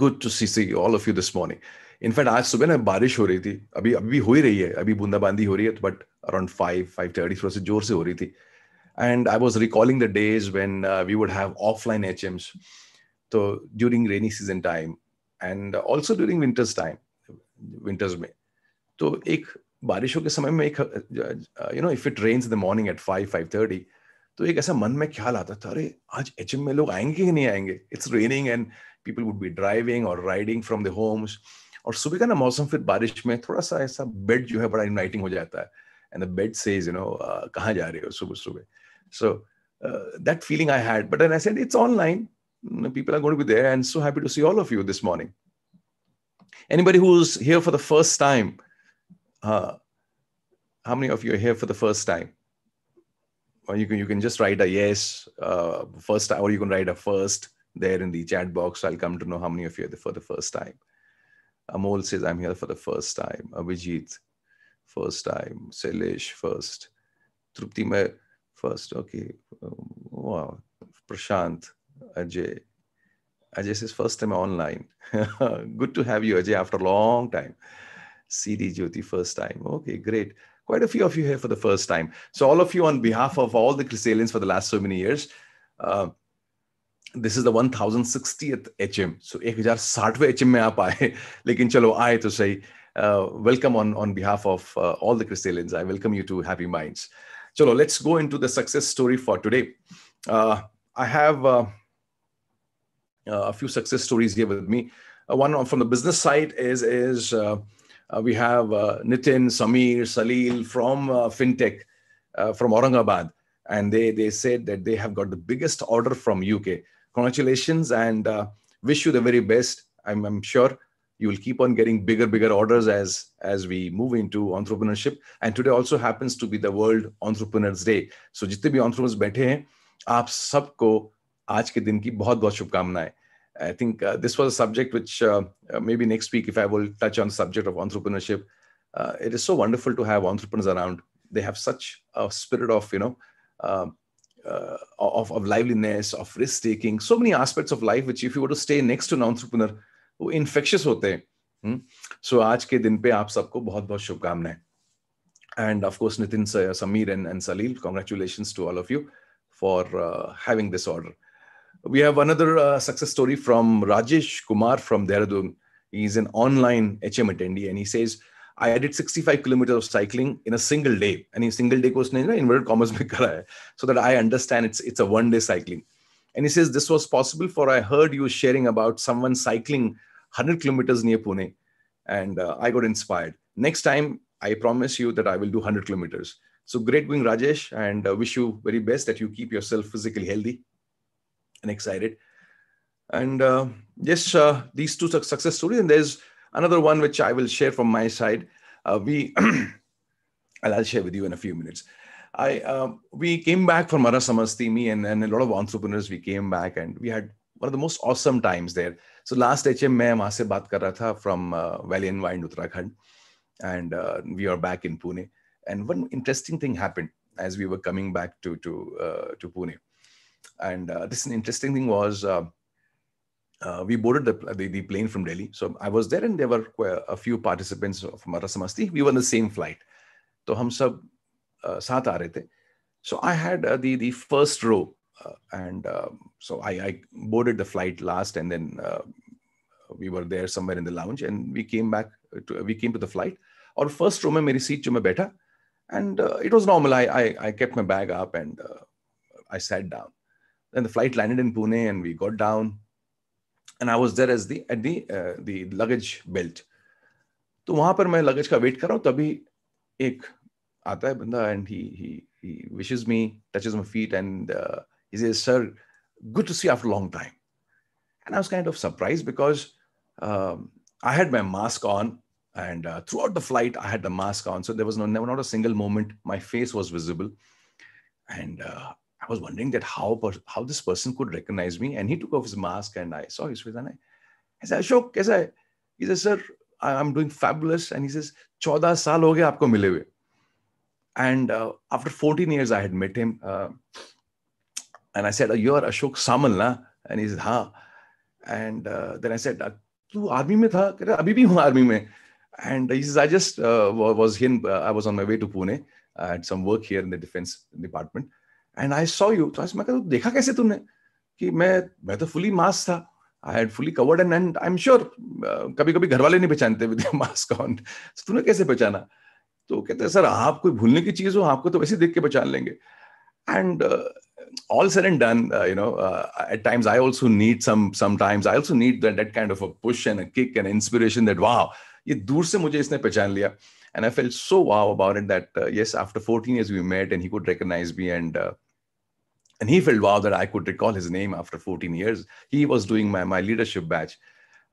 Good to see see all of you this morning in fact आज सुबह ना बारिश हो रही थी अभी अभी हो ही रही है अभी बूंदाबांदी हो रही है but around five five thirty थोड़ा सा जोर से हो रही थी and I was recalling the days when we would have offline H Ms तो during rainy season time and also during winters time winters में तो एक बारिशों के समय में एक you know if it rains the morning at five five thirty तो एक ऐसा मन में ख्याल आता था अरे आज एच में लोग आएंगे कि नहीं आएंगे it's raining and people would be driving और राइडिंग फ्रॉम द होम्स और सुबह का ना मौसम फिर बारिश में थोड़ा सा ऐसा बेड जो है बड़ा इन्वाइटिंग हो जाता है and the bed says you know कहाँ जा रहे हो सुबह सुबह so that feeling I had but I said it's online people are going to be there and so happy to see all of you this morning anybody who is here for the first time how many of you are here for the first time or you can you can just write a yes uh, first or you can write a first there in the chat box. I'll come to know how many of you are there for the first time. Amol says, I'm here for the first time. Abhijit, first time. Selish, first. Trupti, first. Okay. Um, wow. Prashant, Ajay. Ajay says, first time online. Good to have you, Ajay, after a long time. CD Jyoti, first time. Okay, great quite a few of you here for the first time. So, all of you, on behalf of all the Chrysalians for the last so many years, uh, this is the 1060th HM. So, 1060th HM में आप आए लेकिन चलो आए तो सही uh, welcome on, on behalf of uh, all the Crystallians. I welcome you to Happy Minds. Cholo, let's go into the success story for today. Uh, I have uh, uh a few success stories here with me. Uh, one from the business side is, is uh, uh, we have uh, Nitin, Samir, Salil from uh, FinTech, from Aurangabad. And they, they said that they have got the biggest order from UK. Congratulations and wish you the very best. I'm, I'm sure you will keep on getting bigger bigger orders as as we move into entrepreneurship and today also happens to be the world entrepreneurs day so jitne bhi entrepreneurs baithe hain aap sabko आज के दिन की bahut बहुत शुभकामनाएं I think uh, this was a subject which uh, uh, maybe next week, if I will touch on the subject of entrepreneurship, uh, it is so wonderful to have entrepreneurs around. They have such a spirit of, you know, um, uh, of, of liveliness, of risk taking, so many aspects of life, which if you were to stay next to an entrepreneur, वो infectious होते हैं सो आज के दिन पे आप सबको बहुत बहुत शुभकामनाएं and of course Nitin Sameer and Salil, congratulations to all of you for for having this we have another uh, success story from Rajesh Kumar from Dehradun. He's an online HM attendee and he says, I did 65 kilometers of cycling in a single day. And in single day course, inverted commas, so that I understand it's, it's a one day cycling. And he says, This was possible for I heard you sharing about someone cycling 100 kilometers near Pune. And uh, I got inspired. Next time, I promise you that I will do 100 kilometers. So great going, Rajesh, and uh, wish you very best that you keep yourself physically healthy and excited. And uh, yes, uh, these two success stories. And there's another one which I will share from my side. Uh, we, and I'll share with you in a few minutes. I uh, we came back from Arasamasti, me and, and a lot of entrepreneurs. We came back and we had one of the most awesome times there. So last HM, मैं वहाँ से from uh, Valley and Uttarakhand, and uh, we are back in Pune. And one interesting thing happened as we were coming back to to uh, to Pune. And uh, this interesting thing was uh, uh, we boarded the, the, the, plane from Delhi. So I was there and there were a few participants from Arasamasti. We were on the same flight. So we sab uh, saath together. So I had the, the first row. and so I, I, boarded the flight last and then we were there somewhere in the lounge and we came back to, we came to the flight Our first row, में मेरी seat better and बैठा and it was normal I I kept my bag up, and and I set then the flight landed in Pune and we got down. And I was there as the at the uh, the luggage belt. So, वहां पर मैं luggage का wait कर रहा हूँ तभी एक आता है बंदा and he wishes me touches my feet and uh, he says sir good to see after a long time and i was kind of surprised because um, i had my mask on and uh, throughout the flight i had the mask on so there was never not a single moment my face was visible and I was wondering that how, how this person could recognize me. And he took off his mask and I saw his face and I, I said, Ashok, kaisa He says, sir, I'm doing fabulous. And he says, 14 saal ho aapko mile hue. And uh, after 14 years, I had met him. Uh, and I said, you're Ashok Samal, na? And he said, ha. And uh, then I said, tu uh, army mein tha? Kare, abhi bhi hoon army mein. And he says, I just uh, was in, uh, I was on my way to Pune. I had some work here in the defense department. And I saw you तो आज मैं कहता देखा कैसे तुमने कि मैं मैं तो फुली मास था I had fully covered and and I am sure कभी कभी घर वाले नहीं पहचानते विद मास्क ऑन तूने कैसे पहचाना तो कहते सर आप कोई भूलने की चीज हो आपको तो वैसे देख के पहचान लेंगे and all sir and done you know at times I also need some I also need that kind of a push and kick and inspiration that वाह ये दूर से मुझे इसने पहचान लिया and I feel so wow about it that yes after fourteen years we met and he could recognise me and And he felt, wow, that I could recall his name after 14 years. He was doing my, my leadership batch.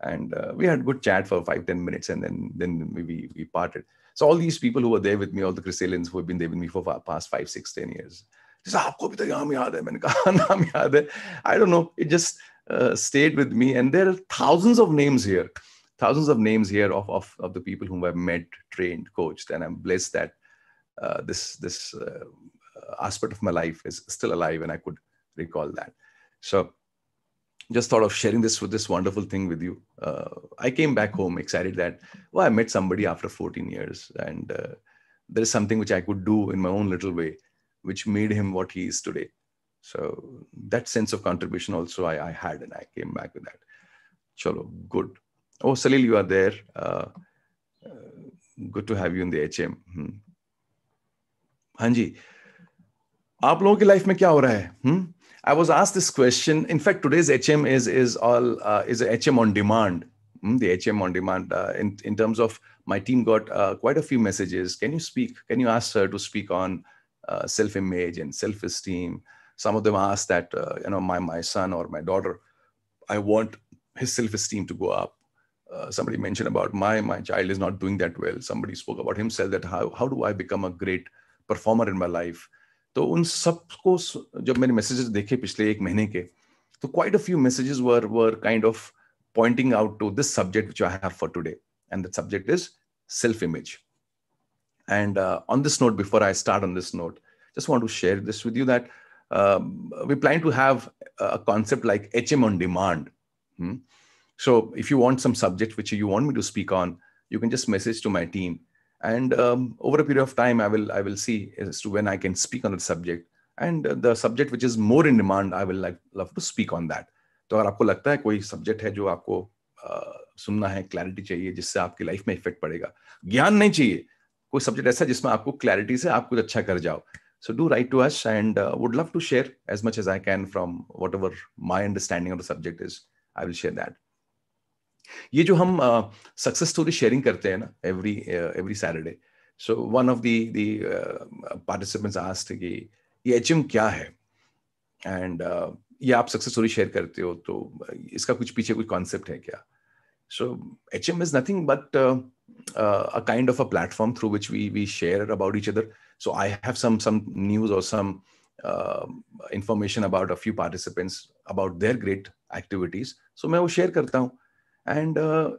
And uh, we had good chat for five, 10 minutes. And then, then we, we parted. So all these people who were there with me, all the Chrysalians who have been there with me for past five, six, 10 years. आपको भी तो नाम याद है मैंने कहा नाम याद है I don't know it just stayed thousands of names here of, of, of the people whom I've met, trained, coached, and I'm blessed that uh, this this uh, aspect of my life is still alive and I could recall that. So just thought of sharing this with this wonderful thing with you. Uh, I came back home excited that, well, I met somebody after 14 years and uh, there is something which I could do in my own little way, which made him what he is today. So that sense of contribution also I, I had and I came back with that. Chalo, good. Oh, Salil, you are there. Uh, uh good to have you in the HM. Hmm. Hanji, आप लोगों की life में क्या हो रहा है I was asked this question in fact today's H M is is all is H M the HM on demand hmm? uh, in, terms of my team got uh, quite a few messages. Can you speak? Can you ask her to speak on uh, self-image and self-esteem? Some of them asked that, you know, my, my son or my daughter, I want his self-esteem to go up. somebody mentioned about my, my child is not doing that well. Somebody spoke about himself that how, how do I become a great performer in my life? तो उन सबको जब मैंने messages देखे पिछले एक महीने के तो quite of few messages were were kind of pointing out to this subject which I have for today and that subject is self image and on this note before I start on this note just want to share this with you that we plan to have a concept like H M on demand so if you want some subject which you want me to speak on you can just message to my team and um, over a period of time i will i will see as to when i can speak on the subject and uh, the subject which is more in demand i will like love to speak on that तो अगर आपको लगता है कोई subject है जो आपको clarity, uh, सुनना है क्लैरिटी चाहिए जिससे आपकी लाइफ में इफेक्ट पड़ेगा ज्ञान नहीं चाहिए कोई सब्जेक्ट ऐसा जिसमें आपको क्लैरिटी से आप कुछ अच्छा कर जाओ so do write to us and uh, would love to share as much as i can from whatever my understanding of the subject is i will share that ये जो हम सक्सेस स्टोरी शेयरिंग करते हैं ना every every Saturday so one of the the participants asked कि ये H क्या है एंड uh, ये आप सक्सेस स्टोरी शेयर करते हो तो इसका कुछ पीछे कुछ कॉन्सेप्ट है क्या so H M is nothing but a kind of a platform through which we we share about each other so I have some some news और some information about a few participants about their great activities so मैं वो शेयर करता हूँ and uh,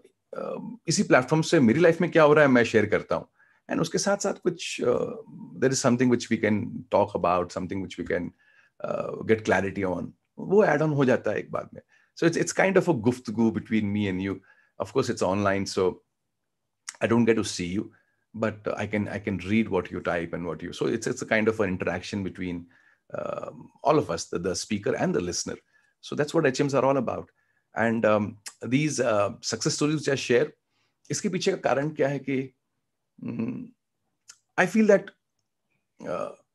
um, इसी platform से मेरी life में क्या हो रहा है मैं शेयर करता हूँ एंड उसके साथ साथ कुछ there is something which we can talk about something which we can get clarity on वो एड ऑन हो जाता है एक बाद में so it's it's kind of a गुफ्त गु between me and you of course it's online so I don't get to see you but I can I can read what you type and what you so it's it's a kind of a interaction between all of us the speaker and the listener so that's what H Ms are all about and these success stories I share इसके पीछे का कारण क्या है कि I feel that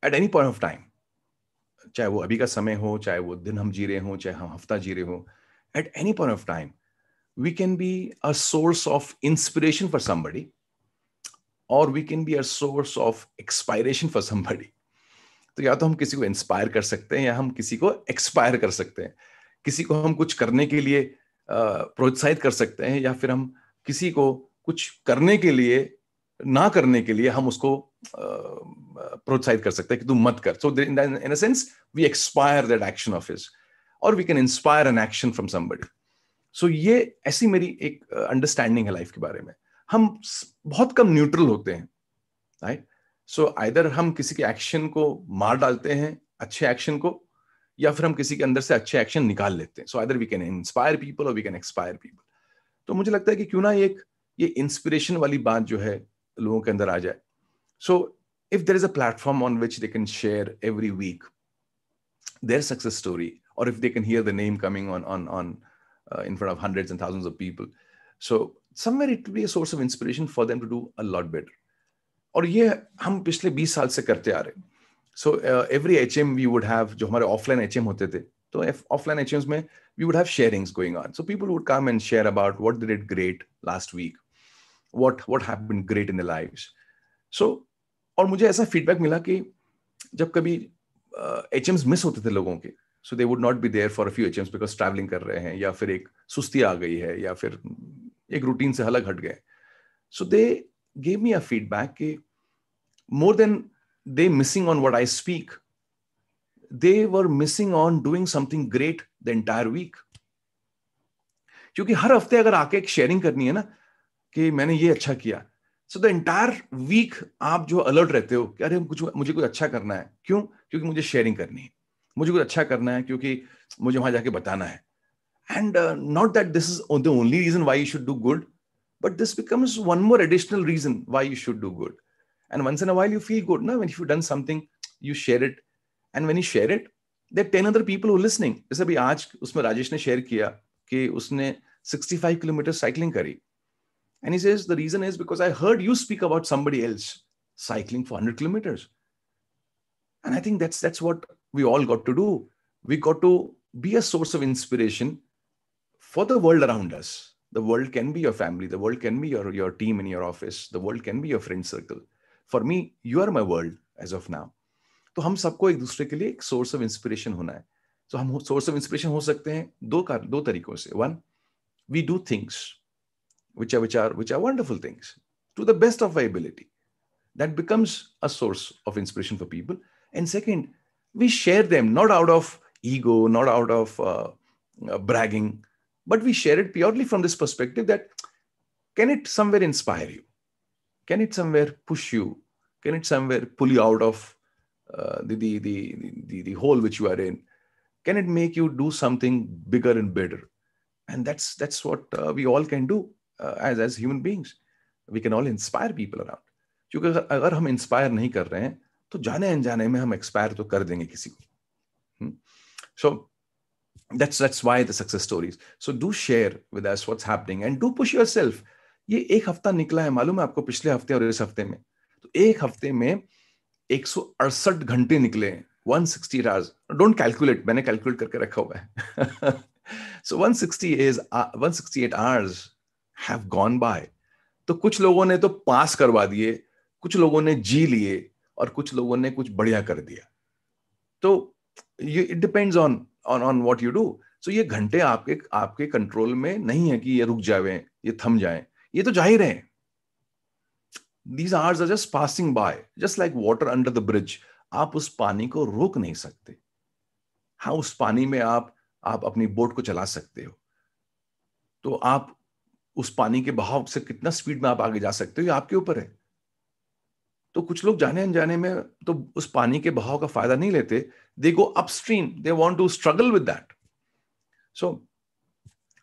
at any point of time चाहे वो अभी का समय हो चाहे वो दिन हम जी रहे हों चाहे हम हफ्ता जी रहे हों at any point of time we can be a source of inspiration for somebody और we can be a source of expiration for somebody तो या तो हम किसी को इंस्पायर कर सकते हैं या हम किसी को एक्सपायर कर सकते हैं किसी को हम कुछ करने के लिए प्रोत्साहित कर सकते हैं या फिर हम किसी को कुछ करने के लिए ना करने के लिए हम उसको प्रोत्साहित कर सकते हैं कि तू मत कर so in sense we expire that action of his और we can inspire an action from somebody so ये ऐसी मेरी एक अंडरस्टैंडिंग है लाइफ के बारे में हम बहुत कम न्यूट्रल होते हैं राइट सो आइदर हम किसी के एक्शन को मार डालते हैं अच्छे एक्शन को या फिर हम किसी के अंदर से अच्छे एक्शन निकाल लेते हैं so other we can inspire people और वी कैन एक्सपायर पीपल तो मुझे लगता है कि क्यों ना एक ये इंस्पिरेशन वाली बात जो है लोगों के अंदर आ जाए so if there is a platform on which they can share every week their success story और if they can hear the name coming on on on in front of hundred and thousand of people so somewhere it be a source of inspiration for them to do a lot better और ये हम पिछले बीस साल से करते आ रहे हैं so every H M we would have जो हमारे ऑफलाइन एच एम होते थे तो ऑफलाइन एच में we would have sharings going on so people would come and share about what did it great last week what have happen great in the life so और मुझे ऐसा feedback मिला कि जब कभी एच एम्स मिस होते थे लोगों के so they would not be there for a few H Ms because travelling कर रहे हैं या फिर एक सुस्ती आ गई है या फिर एक रूटीन से अलग हट गए सो they gave me a feedback कि more than they missing on what I speak. They were missing on doing something great the entire week. क्योंकि हर हफ्ते अगर आके एक शेयरिंग करनी है ना कि मैंने ये अच्छा किया सो द एंटायर वीक आप जो अलर्ट रहते हो कि अरे कुछ मुझे कुछ अच्छा करना है क्यों क्योंकि मुझे शेयरिंग करनी है मुझे कुछ अच्छा करना है क्योंकि मुझे वहां जाके बताना है and not that this is the only reason why you should do good but this becomes one more additional reason why you should do good And once in a while, you feel good. Now, when you've done something, you share it. And when you share it, there are 10 other people who are listening. जैसे अभी आज उसमें राजेश ने share 65 kilometers cycling. करी And he says, the reason is because I heard you speak about somebody else cycling for 100 kilometers. And I think that's, that's what we all got to do. We got to be a source of inspiration for the world around us. The world can be your family, the world can be your, your team in your office, the world can be your friend circle. For me you are my world as of now तो हम सबको एक दूसरे के लिए एक source of inspiration होना है तो so, हम सोर्स ऑफ इंस्पिरेशन हो सकते हैं दो कार दो तरीकों से one we do things which are which are which are wonderful things to the best of I ability that becomes a source of inspiration for people and second we share them not out of ego, not out of uh, uh, bragging, but we share it purely from this perspective that can it somewhere inspire you? can it somewhere push you? Can it somewhere pull you out of uh, the, the, the, the, the hole which you are in? Can it make you do something bigger and better? And that's, that's what uh, we all can do uh, as, as human beings. We can all inspire people around. क्योंकि अगर, अगर हम inspire नहीं कर रहे हैं तो जाने अनजाने में हम एक्सपायर तो कर देंगे किसी को सो that's that's why the success stories so do share with us what's happening and do push yourself ये एक हफ्ता निकला है मालूम है आपको पिछले हफ्ते और इस हफ्ते में तो एक हफ्ते में एक घंटे निकले हैं 160 सिक्सटी आवर्स डोंट कैलकुलेट मैंने कैलकुलेट करके रखा हुआ है so 160 is 168 hours have gone by तो कुछ लोगों ने तो पास करवा दिए कुछ लोगों ने जी लिए और कुछ लोगों ने कुछ बढ़िया कर दिया तो ये it depends on on on what you do so ये घंटे आपके आपके कंट्रोल में नहीं है कि ये रुक जावे ये थम जाए ये तो जाहिर है these are just passing by just like water under the bridge आप उस पानी को रोक नहीं सकते हाँ उस पानी में आप आप अपनी बोट को चला सकते हो तो आप उस पानी के बहाव से कितना स्पीड में आप आगे जा सकते हो ये आपके ऊपर है तो कुछ लोग जाने अनजाने में तो उस पानी के बहाव का फायदा नहीं लेते they go upstream they want to struggle with that so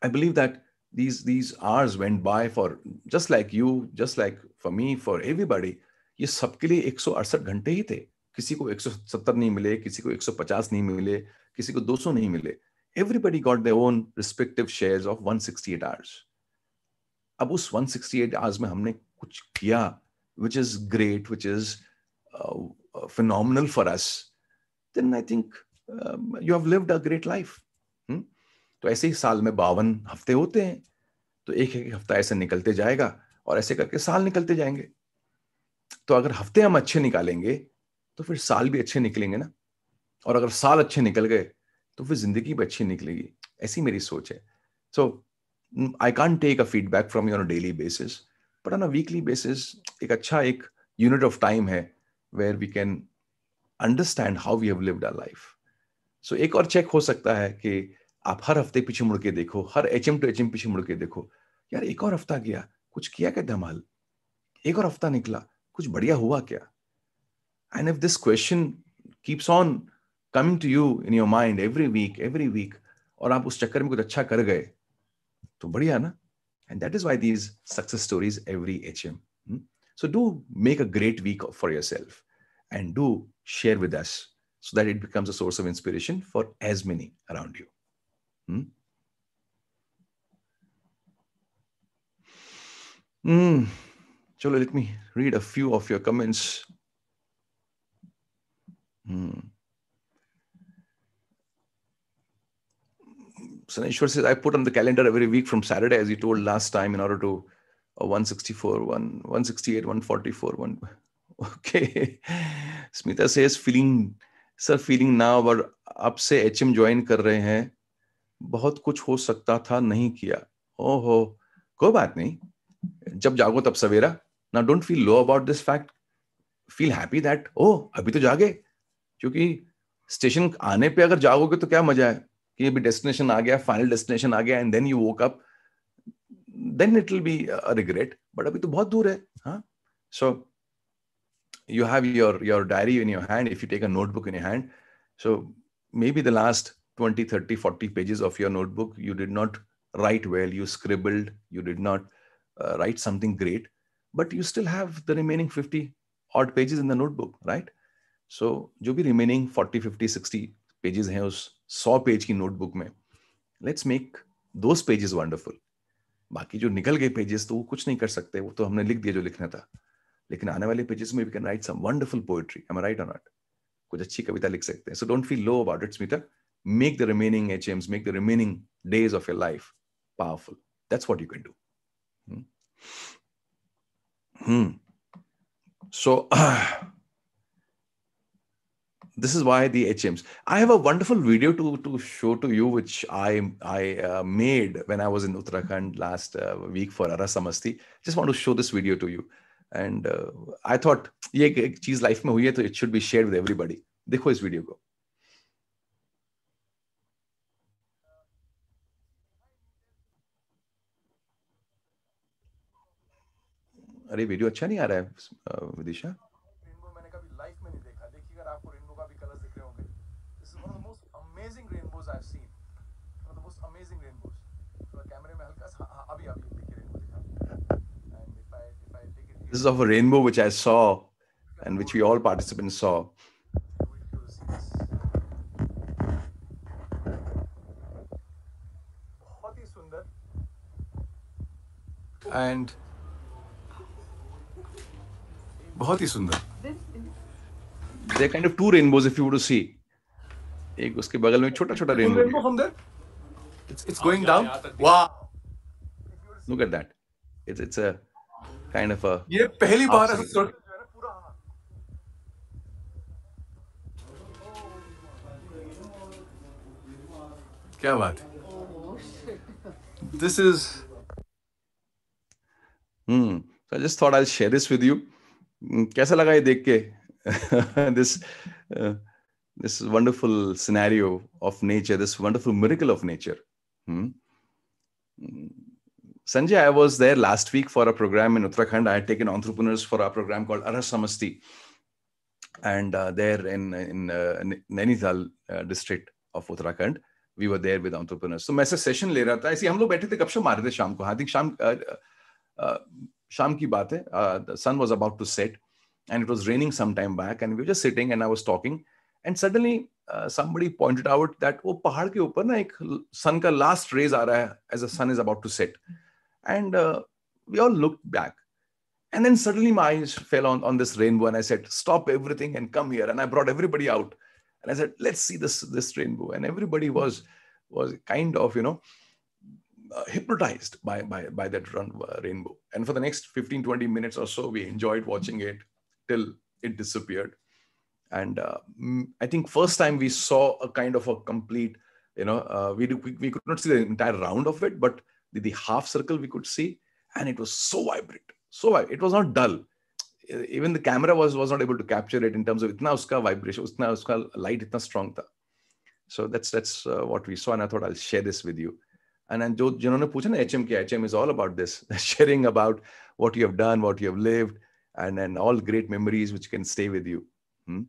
I believe that these these hours went by for just like you just like for me for everybody ये सबके लिए 168 घंटे ही थे किसी को 170 नहीं मिले किसी को 150 नहीं मिले किसी को 200 नहीं मिले everybody got their own respective shares of 168 hours अब उस 168 आवर्स में हमने कुछ किया which is great which is phenomenal for us then I think you have lived a great life तो ऐसे ही साल में बावन हफ्ते होते हैं तो एक एक हफ्ता ऐसे निकलते जाएगा और ऐसे करके साल निकलते जाएंगे तो अगर हफ्ते हम अच्छे निकालेंगे तो फिर साल भी अच्छे निकलेंगे ना और अगर साल अच्छे निकल गए तो फिर जिंदगी भी अच्छी निकलेगी ऐसी मेरी सोच है so I can't take a feedback from you on daily basis but on a weekly basis एक अच्छा एक यूनिट ऑफ टाइम है where we can understand how we have lived our life so एक और चेक हो सकता है कि आप हर हफ्ते पीछे मुड़ के देखो हर H M to H M पीछे मुड़ के देखो यार एक और हफ्ता गया कुछ किया क्या धमाल एक और हफ्ता निकला कुछ बढ़िया हुआ क्या and if this question keeps on coming to you in your mind every week every week और आप उस चक्कर में कुछ अच्छा कर गए तो बढ़िया ना and that is why these success stories every H M do make a great week for yourself and do share with us so that it becomes a source of inspiration for as many around you Hmm? Mm. Cholo, let me read a few of your comments. Hmm. Saneshwar says, I put on the calendar every week from Saturday, as you told last time, in order to uh, 164, one, 168, 144, One. Okay. Smita says, feeling, sir, feeling now, but आपसे H M join कर रहे हैं बहुत कुछ हो सकता था नहीं किया ओहो कोई बात नहीं जब जागो तब सवेरा ना don't feel low about this fact feel happy that ओ अभी तो जागे क्योंकि स्टेशन आने पे अगर जागोगे तो क्या मजा है कि अभी डेस्टिनेशन आ गया फाइनल डेस्टिनेशन आ गया and then you woke up then it will be regret but अभी तो बहुत दूर है हाँ so you have your your diary in your hand if you take a notebook in your hand so maybe the last 20 30 40 pages of your notebook you did not write well you scribbled you did not uh, write something great but you still have the remaining 50 odd pages in the notebook right so so, जो भी remaining 40 50 60 pages हैं उस 100 page की notebook में let's make those pages wonderful बाकी जो निकल गए पेजेस तो वो कुछ नहीं कर सकते वो तो हमने लिख दिया जो लिखना था लेकिन आने वाले पेजेस में we can write some wonderful poetry um right और नॉट कुछ अच्छी कविता लिख सकते हैं so don't feel low about it Smita make the remaining HMs, make the remaining days of your life powerful. That's what you can do. Hmm. Hmm. So, uh, this is why the HMs. I have a wonderful video to, to show to you, which I I uh, made when I was in Uttarakhand last uh, week for Arasamasti. Just want to show this video to you. And uh, I thought, ye cheese life mein it should be shared with everybody. Dekho is video go. अरे video अच्छा नहीं आ रहा है Vidisha This is of a rainbow which I saw and which we all participants saw. And बहुत ही सुंदर there kind of two rainbows if you to see एक उसके बगल में छोटा छोटा rainbow from there it's it's going down वाह look at that it's it's a kind of a ये पहली बार ऐसा क्या बात है this is hmm so i just thought i'll share this with you Hmm, कैसा लगा ये देख के this this wonderful scenario of nature this wonderful miracle of nature Sanjay I was there last week for a programme in Uttarakhand I taken entrepreneurs for a programme called अरह समस्ती and there in in Nainital district of Uttarakhand we were there with entrepreneurs तो मैं session ले रहा था ऐसे हम लोग बैठे थे कब से मारे थे शाम को हार्दिक शाम sham ki baat hai, uh, the sun was about to set and it was raining some time back and we were just sitting and I was talking and suddenly uh, somebody pointed out that oh, pahar ke ऊपर na ek sun ka last rays आ रहा as the sun is about to set and uh, we all looked back and then suddenly my eyes fell on, on this rainbow and I said stop everything and come here and I brought everybody out and I said let's see this this rainbow and everybody was was kind of you know uh, hypnotized by, by, by that run, uh, rainbow. And for the next 15, 20 minutes or so, we enjoyed watching it till it disappeared. And uh, I think first time we saw a kind of a complete, you know, we, we, we could not see the entire round of it, but the, the half circle we could see. And it was so vibrant. So it was not dull even the camera was was not able to capture it in terms of itna uska vibration utna uska light itna strong tha so that's that's uh, what we saw and i thought i'll share this with you and then jo jinhone pucha na is all about this sharing about what you have done what you have lived and then all great memories which can stay with you hmm?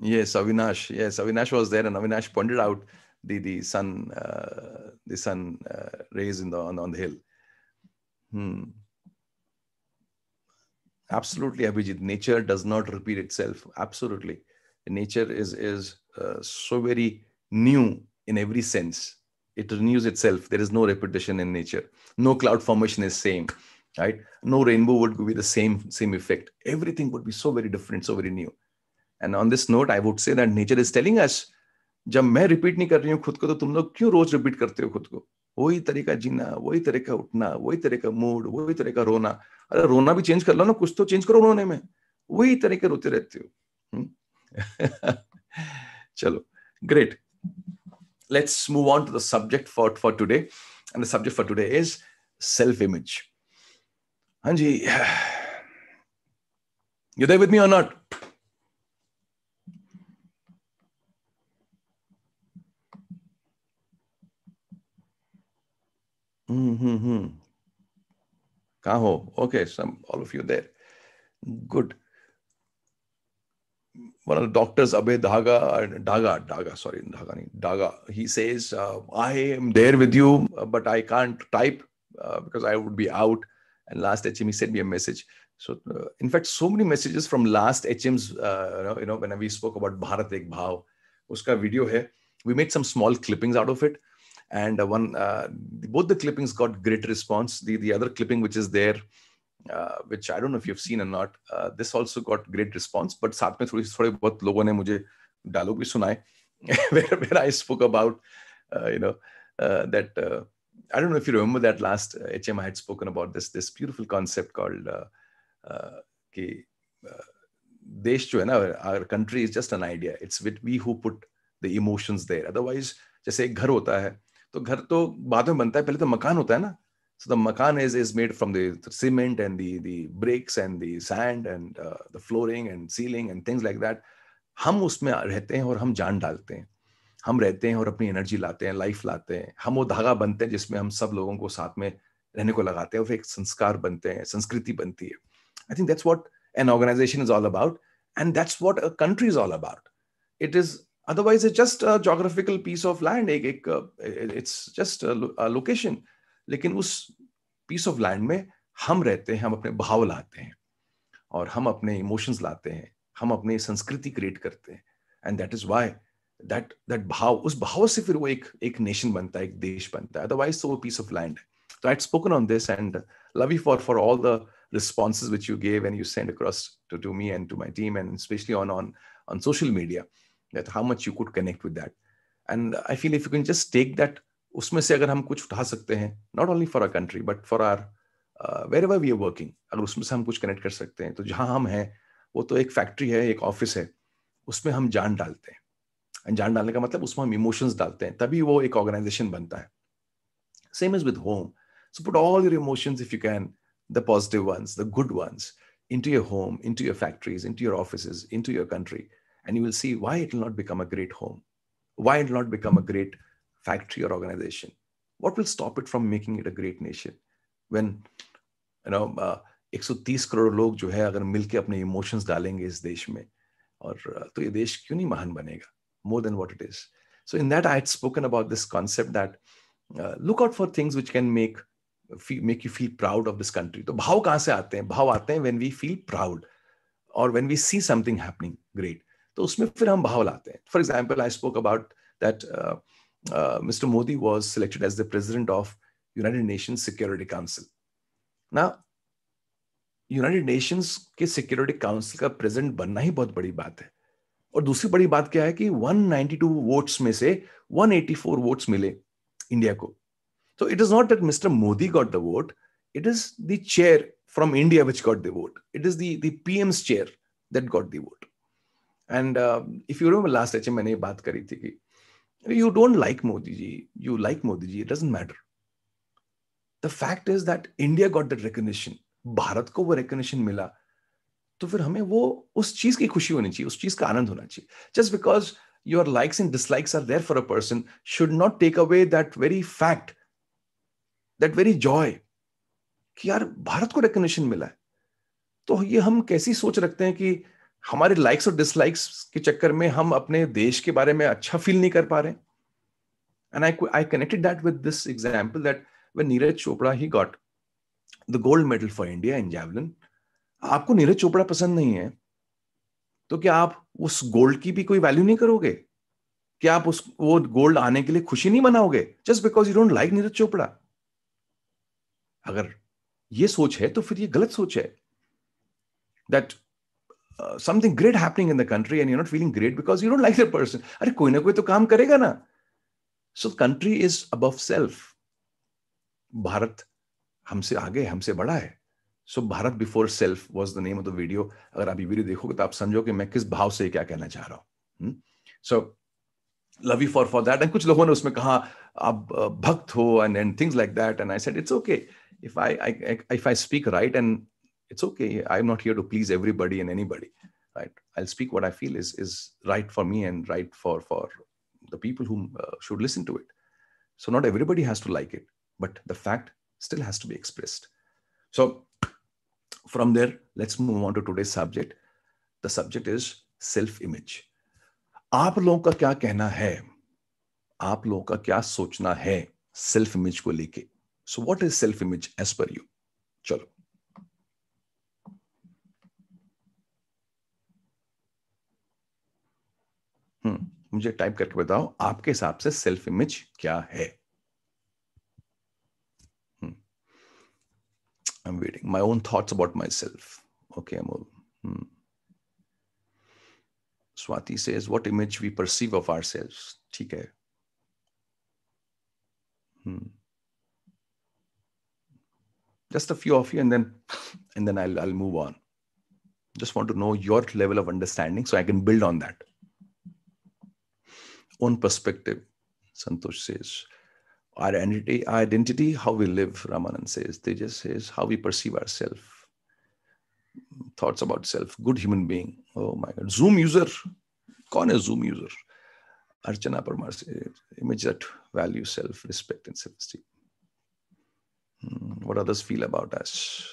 yes avinash yes avinash was there and avinash pointed out the the sun uh, the sun uh, rays in the on, the hill hmm. absolutely abhijit nature does not repeat itself absolutely nature is is uh, so very new in every sense. It renews itself. There is no repetition in nature. No cloud formation is same, right? No rainbow would be the same same effect. Everything would be so very different, so very new. And on this note, I would say that nature is telling us, जब मैं repeat नहीं कर रही हूँ खुद को तो तुम लोग क्यों रोज रिपीट करते हो खुद को वही तरीका जीना वही तरह का उठना वही तरह का मूड वही तरह का रोना अरे रोना भी चेंज कर लो ना कुछ तो चेंज करो रोने में वही तरह के रोते रहते हो चलो great let's move on to the subject for, for today. And the subject for today is self image. Anji, you there with me or not? Mm-hmm. Okay, some all of you there. Good one of the doctors, Abhay Daga, Daga, Daga, sorry, Daga, he says, uh, I am there with you, uh, but I can't type uh, because I would be out. And last HM, he sent me a message. So, uh, in fact, so many messages from last HM's, uh, you know, you know, when we spoke about Bharat Ek Bhav, uska video hai. We made some small clippings out of it. And uh, one, both the clippings got great response. The, the other clipping, which is there, Uh, which I don't know if you've seen or not. Uh, this also got great response, but साथ में थोड़ी थोड़े बहुत लोगों ने मुझे dialogue भी सुनाए where, where I spoke about uh, you know uh, that uh, I don't know if you remember that last uh, HM I had spoken about this this beautiful concept called uh, देश जो है ना our country is just an idea. It's with we who put the emotions there. Otherwise जैसे एक घर होता है तो घर तो बाद में बनता है पहले तो मकान होता है ना So the makan is, is made from the, cement and the, the bricks and the sand and uh, the flooring and ceiling and things like that. हम उसमें रहते हैं और हम जान डालते हैं हम रहते हैं और अपनी एनर्जी लाते हैं लाइफ लाते हैं हम वो धागा बनते हैं जिसमें हम सब लोगों को साथ में रहने को लगाते हैं और एक संस्कार बनते हैं संस्कृति बनती है I think that's what an organisation is all about and that's what a country is all about it is otherwise it just geographical piece of land एक इट्स जस्ट लोकेशन uh, लेकिन उस पीस ऑफ लैंड में हम रहते हैं हम अपने भाव लाते हैं और हम अपने इमोशंस लाते हैं हम अपने संस्कृति क्रिएट करते हैं and that is why that that भाव उस भाव से फिर वो एक एक नेशन बनता है एक देश बनता है अदरवाइज तो वो पीस ऑफ लैंड है तो I spoken on this and love you for for all the responses which you gave and you sent across to, to me and to my team and especially on, on on social media that how much you could connect with that and i feel if you can just take that उसमें से अगर हम कुछ उठा सकते हैं not only for our country but for our wherever we are working अगर उसमें से हम कुछ कनेक्ट कर सकते हैं तो जहां हम हैं वो तो एक फैक्ट्री है एक ऑफिस है उसमें हम जान डालते हैं एंड जान डालने का मतलब उसमें हम इमोशंस डालते हैं तभी वो एक ऑर्गेनाइजेशन बनता है same is with home so put all your emotions if you can the positive ones the good ones home into your factories into your office into your country and you will see why it will not become a great home why it not become a great factory or organization? What will stop it from making it a great nation? When you know uh, 130 crore लोग जो है अगर मिलके अपने emotions डालेंगे इस देश में और uh, तो ये देश क्यों नहीं महान बनेगा more than what it is so in that I had spoken about this concept that look out for things which can make make you feel proud of this country तो भाव कहाँ से आते हैं भाव आते हैं व्हेन वी फील प्राउड और when we see something happening great तो उसमें फिर हम भाव लाते हैं for example I spoke about that uh, Mr. Modi was selected as the president of United Nations Security Council. Now, United Nations के security council का president बनना ही बहुत बड़ी बात है और दूसरी बड़ी बात क्या है कि 192 वोट्स में से 184 वोट्स मिले इंडिया को तो it is not that Mr Modi got the vote it is the chair from India which got the vote it is the PM's chair that got the vote and if you remember last time मैंने ये बात करी थी कि you don't like Modi ji, you like Modi ji, it doesn't matter. The fact is that India got that recognition. bharat ko wo recognition mila तो फिर हमें वो उस चीज की खुशी होनी चाहिए उस चीज का आनंद होना चाहिए just because your likes and dislikes are there for a person should not take away that very fact that very joy कि यार भारत को रिकग्निशन मिला है तो ये हम कैसी सोच रखते हैं कि हमारे लाइक्स और डिसलाइक्स के चक्कर में हम अपने देश के बारे में अच्छा फील नहीं कर पा रहे and I I connected that with this example that way Neeraj Chopra he got the gold medal for India in javelin आपको नीरज चोपड़ा पसंद नहीं है तो क्या आप उस गोल्ड की भी कोई वैल्यू नहीं करोगे क्या आप उस वो गोल्ड आने के लिए खुशी नहीं मनाओगे just because you don't like Neeraj Chopra अगर ये सोच है तो फिर ये गलत सोच है that something great happening in the country and you not feeling great because you don't like like person अरे कोई ना कोई तो काम करेगा ना so country is above self Bharat हमसे आगे हमसे बड़ा है so Bharat before self was the name of the video अगर आप ये वीडियो देखोगे तो आप समझो कि मैं किस भाव से क्या कहना चाह रहा हूँ so love you for for that and कुछ लोगों ने उसमें कहा आप भक्त हो and and things like that and I said it's okay if I if I speak right and it's okay. I'm not here to please everybody and anybody, right? I'll speak what I feel is is right for me and right for for the people who uh, should listen to it. So not everybody has to like it, but the fact still has to be expressed. So from there, let's move on to today's subject. The subject is self-image. आप लोगों का क्या कहना है आप लोगों का क्या सोचना है सेल्फ इमेज को लेके so what is self image as per you चलो मुझे टाइप करके बताओ आपके हिसाब से सेल्फ इमेज क्या है I am waiting my own thoughts about myself okay Amol Swati says what image we perceive of our self ठीक है hmm. just a few of you and then and then I'll, I'll move on just want to know your level of understanding so i can build on that own perspective, Santosh says. Our identity, our identity, how we live, Ramanan says. They just says how we perceive ourselves. Thoughts about self, good human being. Oh my God. Zoom user. Con Zoom user. Archana Parmar says, image that value self, respect, and self esteem. Hmm, what others feel about us.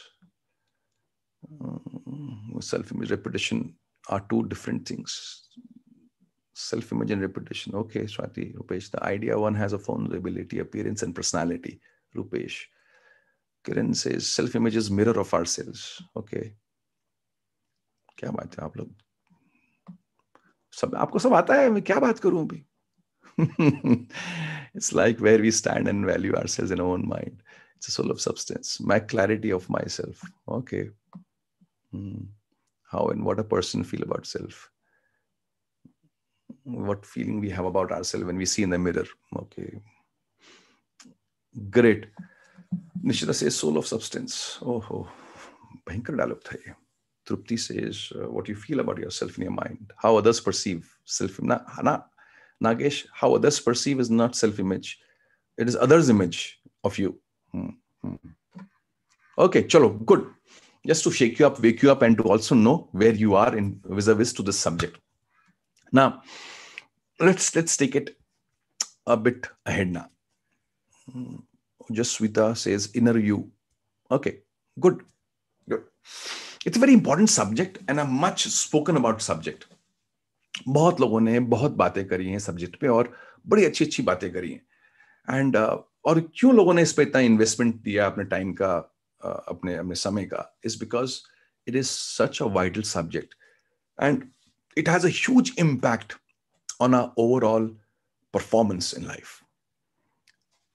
Hmm, self image, repetition are two different things self-image and reputation. Okay, Swati, Rupesh. The idea one has of one's ability, appearance, and personality. Rupesh. Kiran says self-image is mirror of ourselves. Okay. क्या बात है आप लोग सब आपको सब आता है मैं क्या बात करूं अभी it's like where we stand and value ourselves in our own mind. It's a soul of substance. My clarity of myself. Okay. Hmm. How and what a person feel about self what feeling we have about ourselves when we see in the mirror. Okay. Great. Nishita says soul of substance. Oh, oh. Bhayankar dialogue tha Trupti says uh, what you feel about yourself in your mind, how others perceive self. Na, na, Nagesh, how others perceive is not self image, it is others' image of you. Hmm, hmm. Okay, chalo, good. Just to shake you up, wake you up, and to also know where you are in vis a vis to this subject. Now, let's let's take it a bit ahead now. Hmm. Just Swita says inner you. Okay, good, good. It's a very important subject and a much spoken about subject. बहुत लोगों ने बहुत बातें करी हैं subject पे और बड़ी अच्छी अच्छी बातें करी हैं एंड uh, और क्यों लोगों ने इस पर इतना इन्वेस्टमेंट दिया अपने टाइम का uh, अपने अपने समय का is because it is such a vital subject and it has a huge impact on our overall performance in life.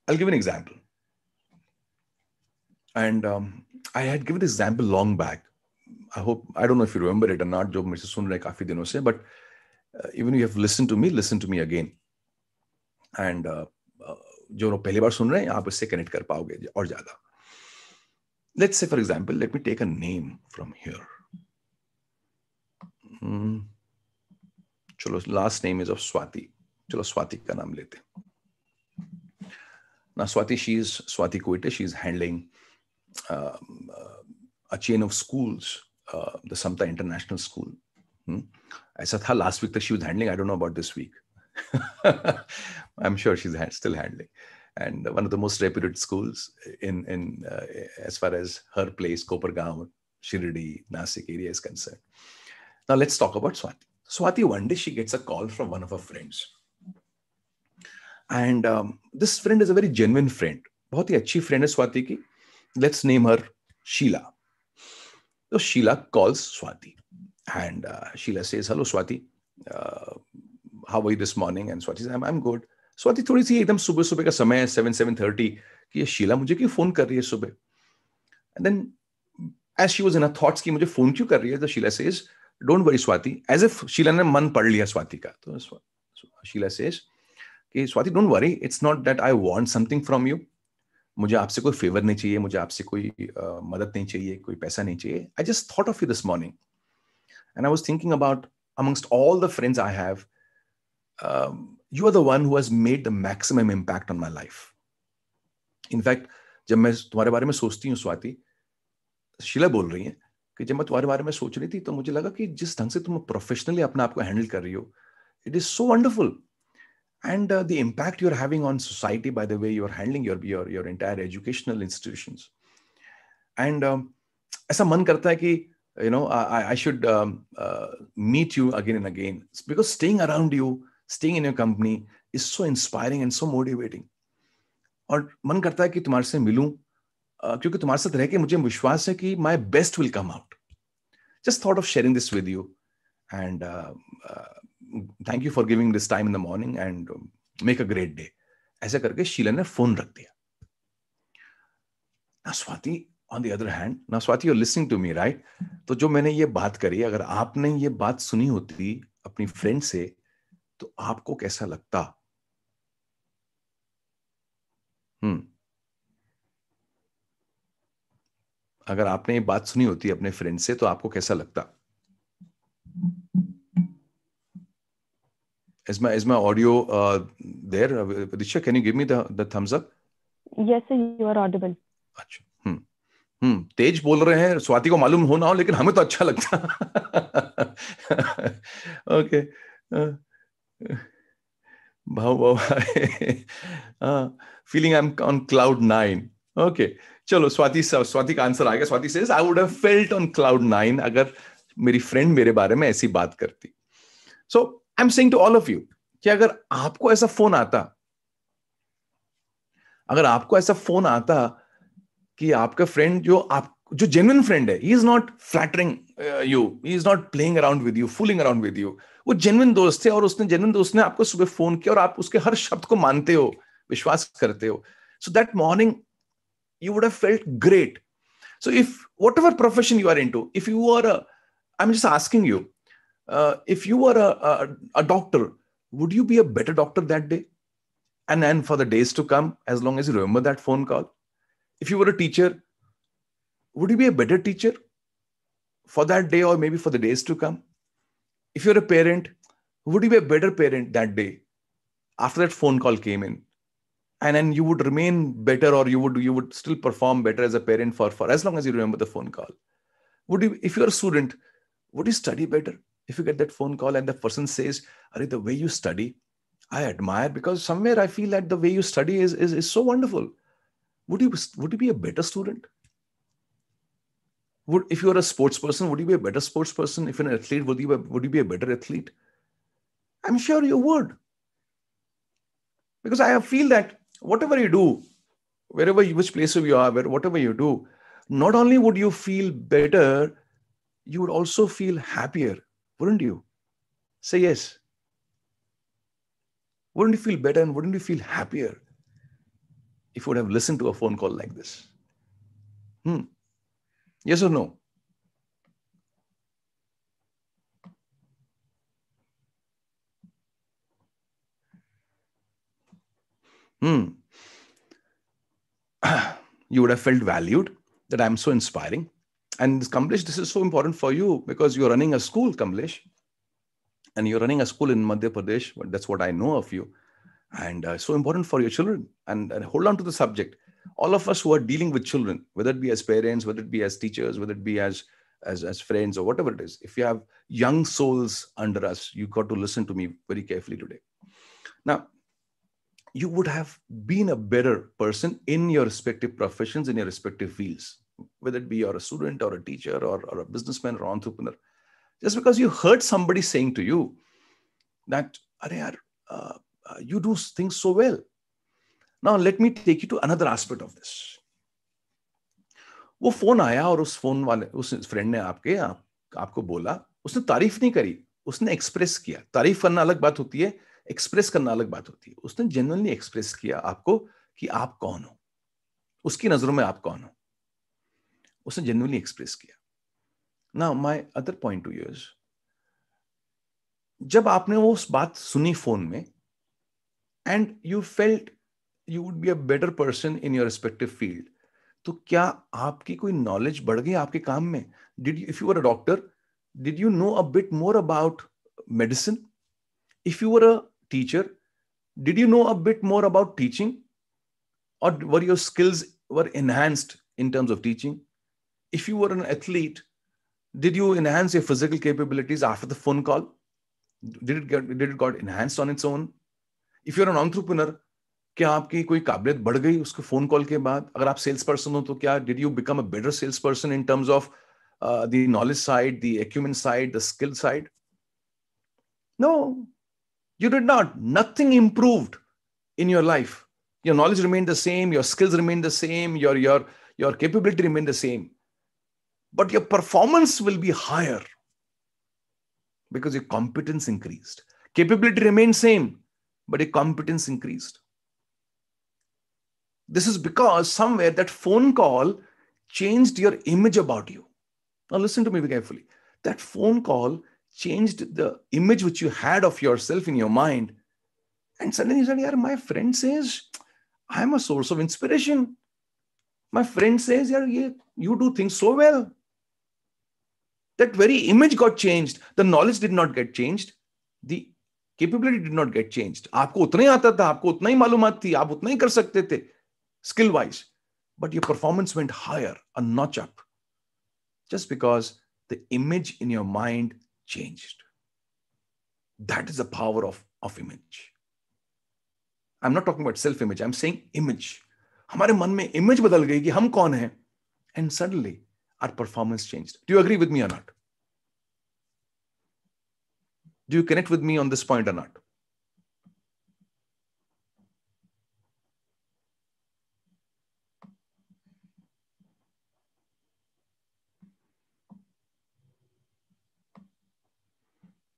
I'll give an example. And um, I had given this example long back. I hope, I don't know if you remember it or not, jo mujhse sun kafi dino se, but uh, even if you have listened to me, listen to me again. And uh, uh, जो लोग पहली बार सुन रहे हैं आप इससे connect कर let let's say for example let me take a name from here hmm. चलो last name is of Swati. चलो Swati का नाम लेते Now, Swati, she's Swati Koite. She's handling um, uh, a chain of schools, uh, the Samta International School. Hmm? ऐसा था last week that she was handling. I don't know about this week. I'm sure she's still handling. And one of the most reputed schools in, in uh, as far as her place, Kopargaon, Shirdi, Nasik area is concerned. Now, let's talk about Swati. Swati, one day she gets a call from one of her friends. And um, this friend is a very genuine friend. बहुत ही अच्छी friend है स्वाति की let's name her Sheela तो Sheela calls Swati and Sheela says hello Swati how are you this morning and Swati I am good Swati थोड़ी सी एकदम सुबह सुबह का समय है सेवन सेवन थर्टी कि ये शीला मुझे क्यों फोन कर रही है सुबह and then as she was in thoughts की मुझे फोन क्यों कर रही है तो Sheela says don't worry Swati as if Sheela ने मन पढ़ लिया स्वाति का तो शीला सेज कि Swati don't worry it's not that I want something from you मुझे आपसे कोई फेवर नहीं चाहिए मुझे आपसे कोई uh, मदद नहीं चाहिए कोई पैसा नहीं चाहिए I just thought of you this morning and I was thinking about amongst all the friends I have you are the one who's made the made impact on my life in fact जब मैं तुम्हारे बारे में सोचती हूँ स्वाति शीला बोल रही है कि जब मैं तुम्हारे बारे में सोच रही थी तो मुझे लगा कि जिस ढंग से तुम प्रोफेशनली अपने आप को हैंडल कर रही हो it is so wonderful and the impact you are having on society by the way you are handling your your your entire educational institution and ऐसा मन करता है कि you know I should meet you again and again because staying around you staying in your company is so inspiring and so motivating और मन करता है कि तुम्हारे से मिलूं क्योंकि तुम्हारे साथ रह के मुझे विश्वास है कि my best will come out just thought of sharing this with you and thank you for giving this time in the morning and make a great day ऐसा करके शीला ने फोन रख दिया ना Swati on the other hand ना Swati you're listening to me right तो जो मैंने ये बात करी अगर आपने ये बात सुनी होती अपनी फ्रेंड से तो आपको कैसा लगता हम्म अगर आपने ये बात सुनी होती अपने फ्रेंड से तो आपको कैसा लगता Is my is my audio uh, there? Padisha, uh, can you give me the the thumbs up? Yes, sir, you are audible. अच्छा हम्म हम्म तेज बोल रहे हैं स्वाति को मालूम हो ना हो लेकिन हमें तो अच्छा लगता ओके uh, भाव भाव feeling I am on cloud nine okay चलो स्वाति स्वाति का आंसर आ गया Swati says I would have felt on cloud nine अगर मेरी फ्रेंड मेरे बारे में ऐसी बात करती so I am saying to all of you कि अगर आपको ऐसा फोन आता अगर आपको ऐसा फोन आता कि आपका फ्रेंड जो आप जो जेन्युन फ्रेंड है he is not flattering you he is not playing around with you fooling around with you वो जेन्युन दोस्त थे और उसने जेन्युन दोस्त ने आपको सुबह फोन किया और आप उसके हर शब्द को मानते हो विश्वास करते हो so that morning you would have felt great. So, if whatever profession you are into, if you are a, I'm just asking you, uh, if you were a, a, a doctor, would you be a better doctor that day? And then for the days to come, as long as you remember that phone call. If you were a teacher, would you be a better teacher for that day or maybe for the days to come? If you're a parent, would you be a better parent that day after that phone call came in? and then you would remain better or you would you would still perform better as a parent for for as long as you remember the phone call would you if you're a student would you study better if you get that phone call and the person says Are the way you study i admire because somewhere i feel that the way you study is is, is so wonderful would you would you be a better student would if you're a sports person would you be a better sports person if you're an athlete would you be, would you be a better athlete i'm sure you would because i feel that whatever you do, wherever you, which place you are, whatever you do, not only would you feel better, you would also feel happier, wouldn't you? Say yes. Wouldn't you feel better and wouldn't you feel happier if you would have listened to a phone call like this? Hmm. Yes or no? hmm, you would have felt valued that I'm so inspiring. And Kamlesh, this is so important for you because you're running a school, Kamlesh, and you're running a school in Madhya Pradesh. That's what I know of you. And uh, so important for your children. And, and hold on to the subject. All of us who are dealing with children, whether it be as parents, whether it be as teachers, whether it be as as, as friends or whatever it is, if you have young souls under us, you have got to listen to me very carefully today. Now, you would have been a better person in your respective professions, in your respective fields, whether it be you're a student or a teacher or, or a businessman or entrepreneur. Just because you heard somebody saying to you that, Are, uh, uh, you do things so well. Now, let me take you to another aspect of this. वो फोन आया और उस phone वाले उस friend ने आपके आप, आपको बोला उसने तारीफ नहीं करी उसने एक्सप्रेस किया तारीफ करना अलग बात होती है एक्सप्रेस करना अलग बात होती है उसने जेनरली एक्सप्रेस किया आपको कि आप कौन हो उसकी नजरों में आप कौन हो उसने जेनरली एक्सप्रेस किया ना my other point to use जब आपने वो बात सुनी फोन में and you felt you would be a better person in your respective field तो क्या आपकी कोई नॉलेज बढ़ गई आपके काम में did if you were a doctor did you know a bit more about medicine if you were a teacher did you know a bit more about teaching or were your skills were enhanced in terms of teaching if you were an athlete did you enhance your physical capabilities after the phone call did it get did it got enhanced on its own if you're an entrepreneur क्या आपकी कोई काबिलियत बढ़ गई उसके phone call के बाद अगर आप सेल्स पर्सन हो तो क्या did you become a better sales person in terms of the knowledge side the acumen side the skill side no You did not. Nothing improved in your life. Your knowledge remained the same, your skills remained the same, your, your, your capability remained the same. But your performance will be higher because your competence increased. Capability remained same, but your competence increased. This is because somewhere that phone call changed your image about you. Now, listen to me carefully. That phone call changed the image which you had of yourself in your mind. And suddenly you said, Yeah, my friend says, I'm a source of inspiration. My friend says, yeah, yeah, you do things so well. That very image got changed. The knowledge did not get changed. The capability did not get changed. आपको ही आता था आपको उतना ही मालूमात थी आप उतना ही कर सकते थे skill wise. But your performance went higher, a notch up. Just because the image in your mind changed. That is the power of, of image. I'm not talking about self image, I'm saying image. हमारे मन में image बदल गई कि हम कौन हैं and suddenly our performance changed. Do you agree with me or not? Do you connect with me on this point or not?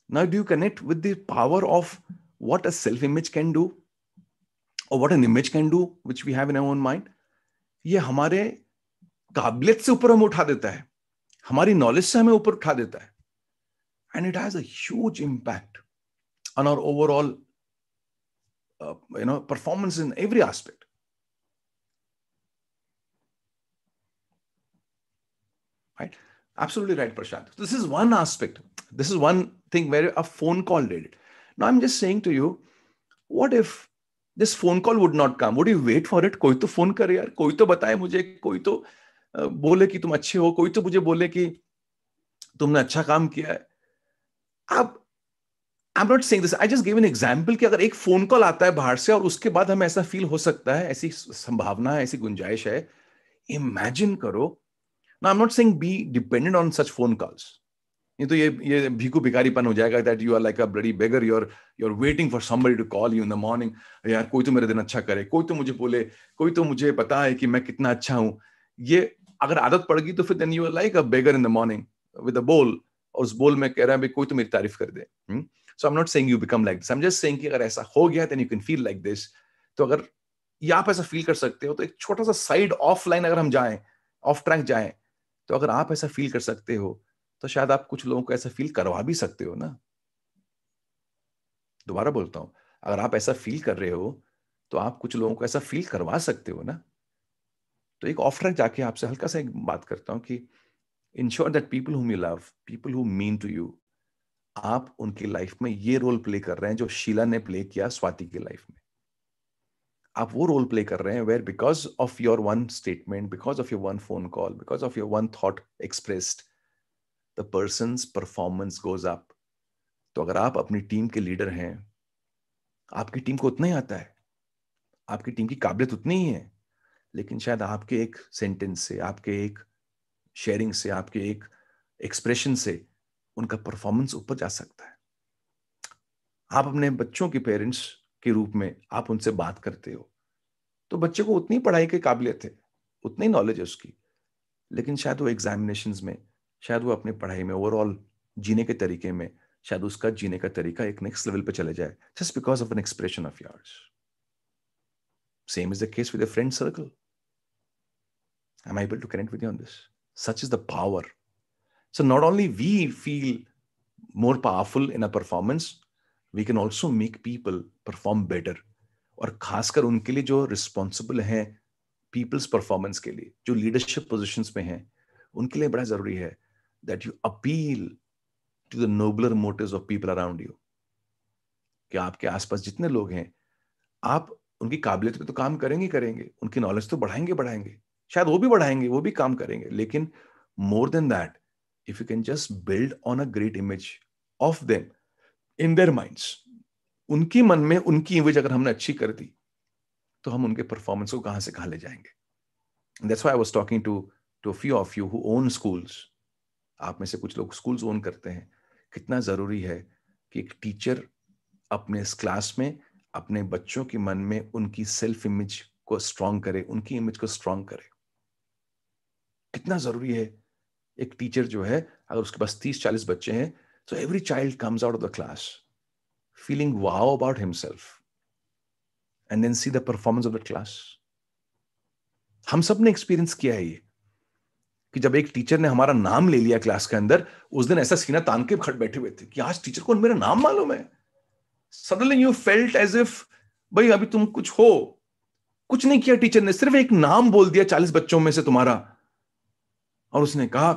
Now, do you connect with the power of what a self image can do what an image can do do which we have our own mind ये हमारे काबिलियत से ऊपर हमें उठा देता है हमारी नॉलेज से हमें ऊपर उठा देता है and it has huge impact on our overall you know performance in every aspect right Absolutely right, Prashant. This is one aspect. This is one thing where a phone call did it. Now I'm just saying to you, what if this phone call would not come? Would you wait for it? koi to phone kare yaar koi to bataye mujhe koi to bole ki tum acche ho koi to mujhe bole ki tumne acha kaam kiya hai ab I'm not saying this. I just gave an example example कि अगर एक phone call आता है बाहर से और उसके बाद हमें ऐसा फील हो सकता है ऐसी संभावना है ऐसी गुंजाइश है इमेजिन करो ना I am not saying be dependent on such phone तो ये ये भीकू भिकारीपन हो जाएगा that you are like a bloody beggar you are waiting for somebody to call you in the morning यार कोई तो मेरा दिन अच्छा करे कोई तो मुझे बोले कोई तो मुझे पता है कि मैं कितना अच्छा हूँ ये अगर आदत पड़ गई तो फिर then you are like a beggar in the morning with a bowl और उस बोल में कह रहा है कोई तो मेरी तारीफ कर दे so I am not saying you become like this I am just saying कि अगर ऐसा हो गया then you can feel like this तो अगर ये आप ऐसा फील कर सकते हो तो एक छोटा सा साइड ऑफ लाइन अगर हम जाए ऑफ ट्रैक जाएं तो अगर आप ऐसा फील कर सकते हो तो शायद आप कुछ लोगों को ऐसा फील करवा भी सकते हो ना दोबारा बोलता हूं अगर आप ऐसा फील कर रहे हो तो आप कुछ लोगों को ऐसा फील करवा सकते हो ना तो एक ऑफ ट्रैक जाके आपसे हल्का सा एक बात करता हूं कि ensure that people whom you love people who mean to you आप उनकी लाइफ में ये रोल प्ले कर रहे हैं जो शीला ने प्ले किया स्वाति की लाइफ में आप वो रोल प्ले कर रहे हैं where because of your one statement because of your one phone call because of your one thought expressed the person performance goes up तो अगर आप अपनी टीम के लीडर हैं आपकी टीम को उतना ही आता है आपकी टीम की काबिलियत उतनी ही है लेकिन शायद आपके एक सेंटेंस से आपके एक शेयरिंग से आपके एक एक्सप्रेशन से उनका परफॉर्मेंस ऊपर जा सकता है आप अपने बच्चों के पेरेंट्स के रूप में आप उनसे बात करते हो तो बच्चे को उतनी पढ़ाई की काबिलियत है उतनी नॉलेज है उसकी लेकिन शायद वो एग्जामिनेशन में शायद वो अपनी पढ़ाई में ओवरऑल जीने के तरीके में शायद उसका जीने का तरीका एक नेक्स्ट लेवल पे चले जाए just because of an expression of yours same is the case with friend circle I am able to connect with on this such is the power so not only we feel more powerful in a performance we can also make people perform better और खासकर उनके लिए जो responsible हैं peoples performance के लिए जो leadership position में हैं उनके लिए बड़ा जरूरी है that you appeal to the nobler motive of people around you कि आपके आसपास जितने लोग हैं आप उनकी काबिलियत पे तो काम करेंगे करेंगे उनकी नॉलेज तो बढ़ाएंगे बढ़ाएंगे शायद वो भी बढ़ाएंगे वो भी काम करेंगे लेकिन more than that if you can just build on a great image of them in their mind उनकी मन में उनकी इमेज अगर हमने अच्छी कर दी तो हम उनके परफॉर्मेंस को कहां से कहां ले जाएंगे that's I was talking to to few of you who own schools आप में से कुछ लोग स्कूल्स ओन करते हैं कितना ज़रूरी है कि एक टीचर अपने इस क्लास में अपने बच्चों के मन में उनकी सेल्फ इमेज को स्ट्रांग करे उनकी इमेज को स्ट्रांग करे कितना ज़रूरी है एक टीचर जो है अगर उसके पास तीस चालीस बच्चे हैं So every child comes out of the class feeling wow about himself and then see the performance of the class. हम सब ने एक्सपीरियंस किया है ये कि जब एक टीचर ने हमारा नाम ले लिया क्लास के अंदर उस दिन ऐसा सीना तान के खट बैठे हुए थे कि आज टीचर को मेरा नाम मालूम है suddenly you felt as if भाई अभी तुम कुछ हो कुछ नहीं किया टीचर ने सिर्फ एक नाम बोल दिया चालीस बच्चों में से तुम्हारा और उसने कहा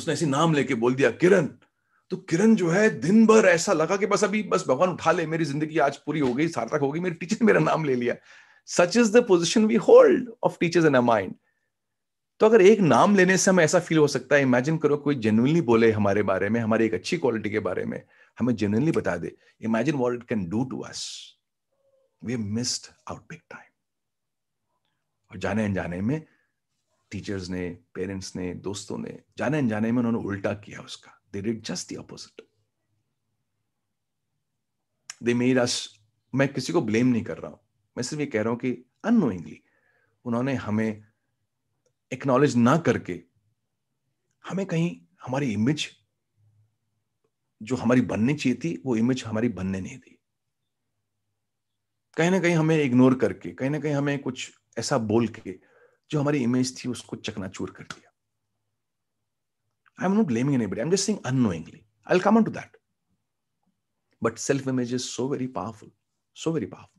उसने ऐसे नाम लेके बोल दिया किरण तो किरण जो है दिन भर ऐसा लगा कि बस अभी बस भगवान उठा ले मेरी जिंदगी आज पूरी हो गई सार्थक हो गई मेरे टीचर ने मेरा नाम ले लिया such is the position we hold of teachers in a mind तो अगर एक नाम लेने से हमें ऐसा फील हो सकता है इमेजिन करो कोई जेनुअनली बोले हमारे बारे में हमारी एक अच्छी क्वालिटी के बारे में हमें जेनुअनली बता दे imagine what it can do to us we missed out big time और जाने अनजाने में टीचर्स ने पेरेंट्स ने दोस्तों ने जाने अनजाने में उन्होंने उल्टा किया उसका They did just the opposite. They made us मैं किसी को ब्लेम नहीं कर रहा हूं मैं सिर्फ ये कह रहा हूं कि अनोइंगली उन्होंने हमें एक्नॉलेज ना करके हमें कहीं हमारी इमेज जो हमारी बननी चाहिए थी वो इमेज हमारी बनने नहीं दी कहीं ना कहीं हमें इग्नोर करके कहीं ना कहीं हमें कुछ ऐसा बोल के जो हमारी इमेज थी उसको चकनाचूर कर दिया I'm not blaming anybody. I'm just saying unknowingly. I'll come on to that. But self image is so very powerful. So very powerful.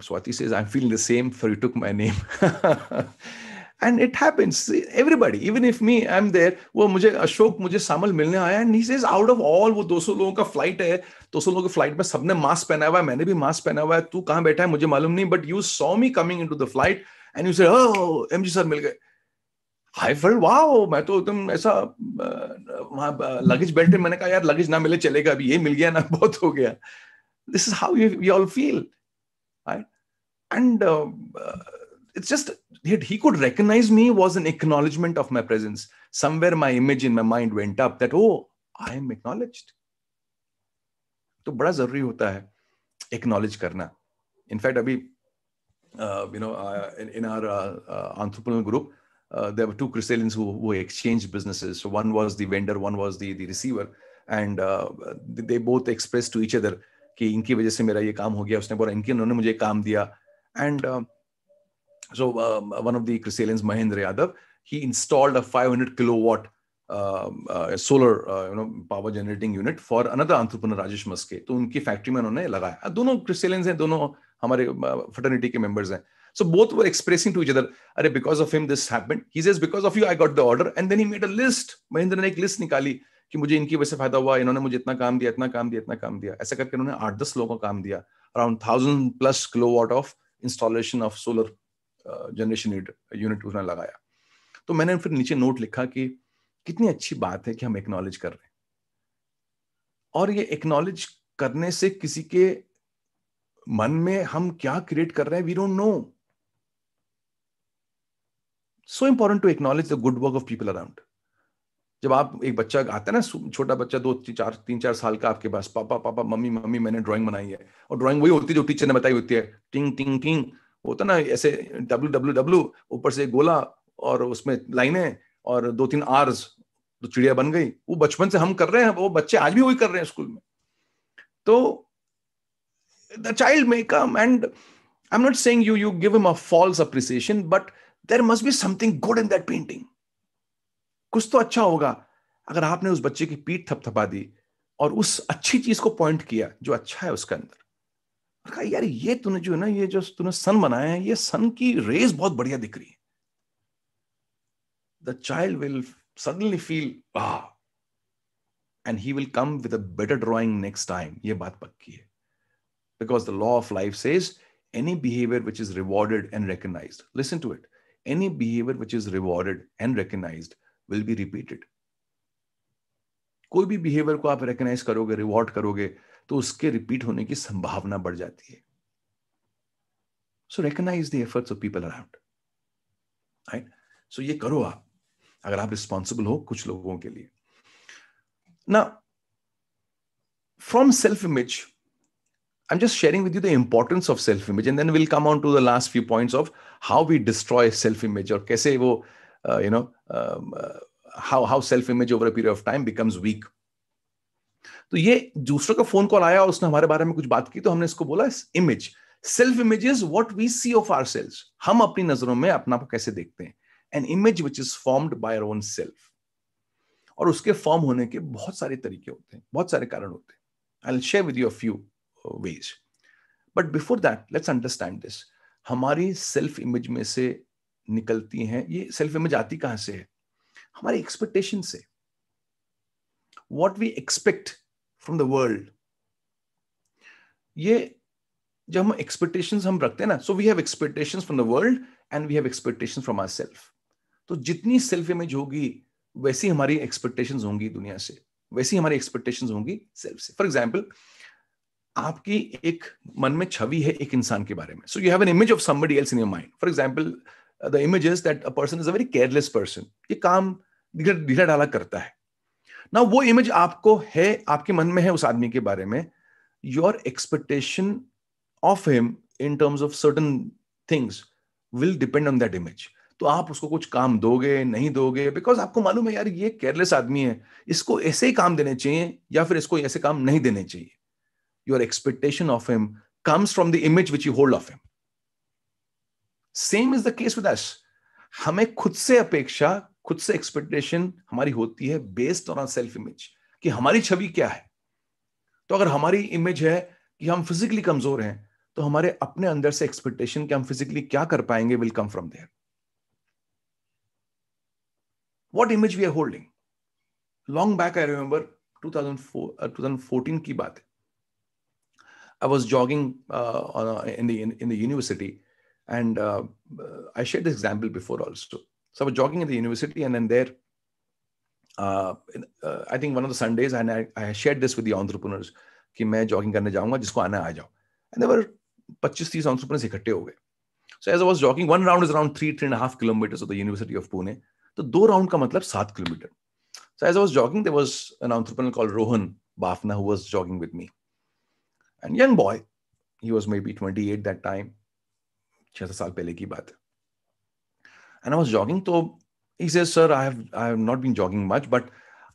Swati says, I'm feeling the same for you took my name. and it happens. Everybody, even if me, I'm there. वो मुझे अशोक मुझे सामल मिलने आया and he says out of all वो 200 लोगों का flight है 200 लोगों के फ्लाइट में सबने mask पहना हुआ है मैंने भी मास्क पहना हुआ है तू कहाँ बैठा है मुझे मालूम नहीं but you saw me coming into the flight and you say M G sir मिल गए आई फेल वाओ मैं तो एकदम ऐसा वहाँ लगेज बेल्ट में मैंने कहा यार लगेज ना मिले चलेगा अभी ये मिल गया ना बहुत हो गया this is how you we all feel and it's just he could recognize me was an acknowledgement of my presence somewhere my image in my mind went up that oh i am acknowledged तो बड़ा जरूरी होता है acknowledge करना in fact अभी you know in our entrepreneur group uh, there were two Crysalians who, who exchanged businesses. So one was the vendor, one was the, the receiver. And uh, they both expressed to each other कि इनकी वजह से मेरा ये काम हो गया उसने बोला इनके उन्होंने मुझे काम दिया and so one of the क्रिसेलियंस Mahendra Yadav he installed a 500 kilowatt solar you know power generating unit for another entrepreneur Rajesh Maske तो उनकी फैक्ट्री में उन्होंने लगाया दोनों क्रिसेलियंस हैं दोनों हमारे फटर्निटी uh, के मेंबर्स हैं So both were expressing to each other, Are, because of him, this happened. He says, because of you, I got the order. And then he made a list. Mahindra ne ek list nikali ki mujhe inki wajah se fayda hua. Inhone mujhe itna काम diya, itna काम diya, itna काम diya. Aisa karke inhone 8-10 logon का काम diya. Around thousand plus kilowatt of installation of solar solar generation unit उन्होंने लगाया तो मैंने फिर नीचे नोट लिखा कि कितनी अच्छी बात है कि हम एक्नॉलेज कर रहे हैं और ये एक्नॉलेज करने से किसी के मन में हम क्या क्रिएट कर रहे हैं we don't know so important to acknowledge the good work of people around जब आप एक बच्चा आता है ना छोटा बच्चा दो चार तीन चार साल का आपके पास पापा पापा मम्मी मम्मी मैंने ड्राइंग बनाई है और ड्राइंग वही होती है जो टीचर ने बताई होती है टिंग टिंग टिंग होता ना ऐसे डब्ल्यू डब्ल्यू डब्ल्यू ऊपर से गोला और उसमें लाइनें और दो तीन आर्स तो चिड़िया बन गई वो बचपन से हम कर रहे हैं वो बच्चे आज भी वही कर रहे हैं स्कूल में तो the child makeup and I am not saying you you give him a false appreciation but there must be something good in that painting कुछ तो अच्छा होगा अगर आपने उस बच्चे की पीठ थपथपा दी और उस अच्छी चीज को पॉइंट किया जो अच्छा है उसके अंदर और कहा यार ये तूने जो है ना ये जो तूने सन बनाया है ये सन की रेज बहुत बढ़िया दिख रही है the child will suddenly feel and he will come with a better drawing next time ये बात पक्की है because the law of life says any behaviour which is rewarded and recognise listen to it any behavior which is rewarded and recognized will be repeated. कोई भी behaviour को आप recognise करोगे reward करोगे तो उसके रिपीट होने की संभावना बढ़ जाती है so recognise the efforts of people around right so ये करो आप अगर आप रिस्पॉन्सिबल हो कुछ लोगों के लिए ना from self image I'm just sharing with you the importance of self image. And then we'll come on to the last few points of how we destroy self image or kaise wo, uh, you know, um, uh, how, how self image over a period of time becomes weak. तो ये दूसरों का phone call आया और उसने हमारे बारे में कुछ बात की तो हमने इसको बोला image self image is what we see of ourselves हम अपनी नजरों में अपना को कैसे देखते हैं an image which is formed by own self और उसके फॉर्म होने के बहुत सारे तरीके होते हैं बहुत सारे कारण होते हैं I share with you a few ways but before that let's understand this हमारी सेल्फ इमेज में से निकलती हैं ये सेल्फ इमेज आती कहां से है हमारे एक्सपेक्टेशन से what we expect from the world ये जब हम एक्सपेक्टेशंस हम रखते हैं ना so we have expectations from the world and we have expectations from ourselves तो जितनी सेल्फ इमेज होगी वैसी हमारी एक्सपेक्टेशंस होंगी दुनिया से वैसी हमारी एक्सपेक्टेशंस होंगी सेल्फ से फॉर एग्जाम्पल आपकी एक मन में छवि है एक इंसान के बारे में so you have an image of somebody else in your mind for example the image is that a person is a very careless person ये काम ढीला डाला करता है ना वो इमेज आपको है आपके मन में है उस आदमी के बारे में your expectation of him in terms of certain things will depend on that image तो आप उसको कुछ काम दोगे नहीं दोगे बिकॉज आपको मालूम है यार ये केयरलेस आदमी है इसको ऐसे ही काम देने चाहिए या फिर इसको ऐसे काम नहीं देने चाहिए your expectation of him comes from the image which you hold of him same is the case with us हमें खुद से अपेक्षा खुद से एक्सपेक्टेशन हमारी होती है based on ourselves image कि हमारी छवि क्या है तो अगर हमारी इमेज है कि हम फिजिकली कमजोर हैं तो हमारे अपने अंदर से एक्सपेक्टेशन कि हम फिजिकली क्या कर पाएंगे will come from there what image we are holding long back I remember two two thousand fourteen की बात है I was jogging uh, in the in, in, the university, and uh, I shared this example before also. So I was jogging in the university, and then there, uh, uh I think one of the Sundays, and I, I shared this with the entrepreneurs कि मैं jogging करने जाऊंगा जिसको आना आ जाओ and they were 25 30 entrepreneurs इकट्ठे हो गए so as I was jogging one round is around 3 3 and half kilometres of the university of Pune तो दो राउंड का मतलब 7 kilometre so as I was jogging there was an entrepreneur called Rohan Bafna who was jogging with me and young boy, he was maybe 28 that time, छह साल पहले की And I was jogging, so he says, "Sir, I have I have not been jogging much, but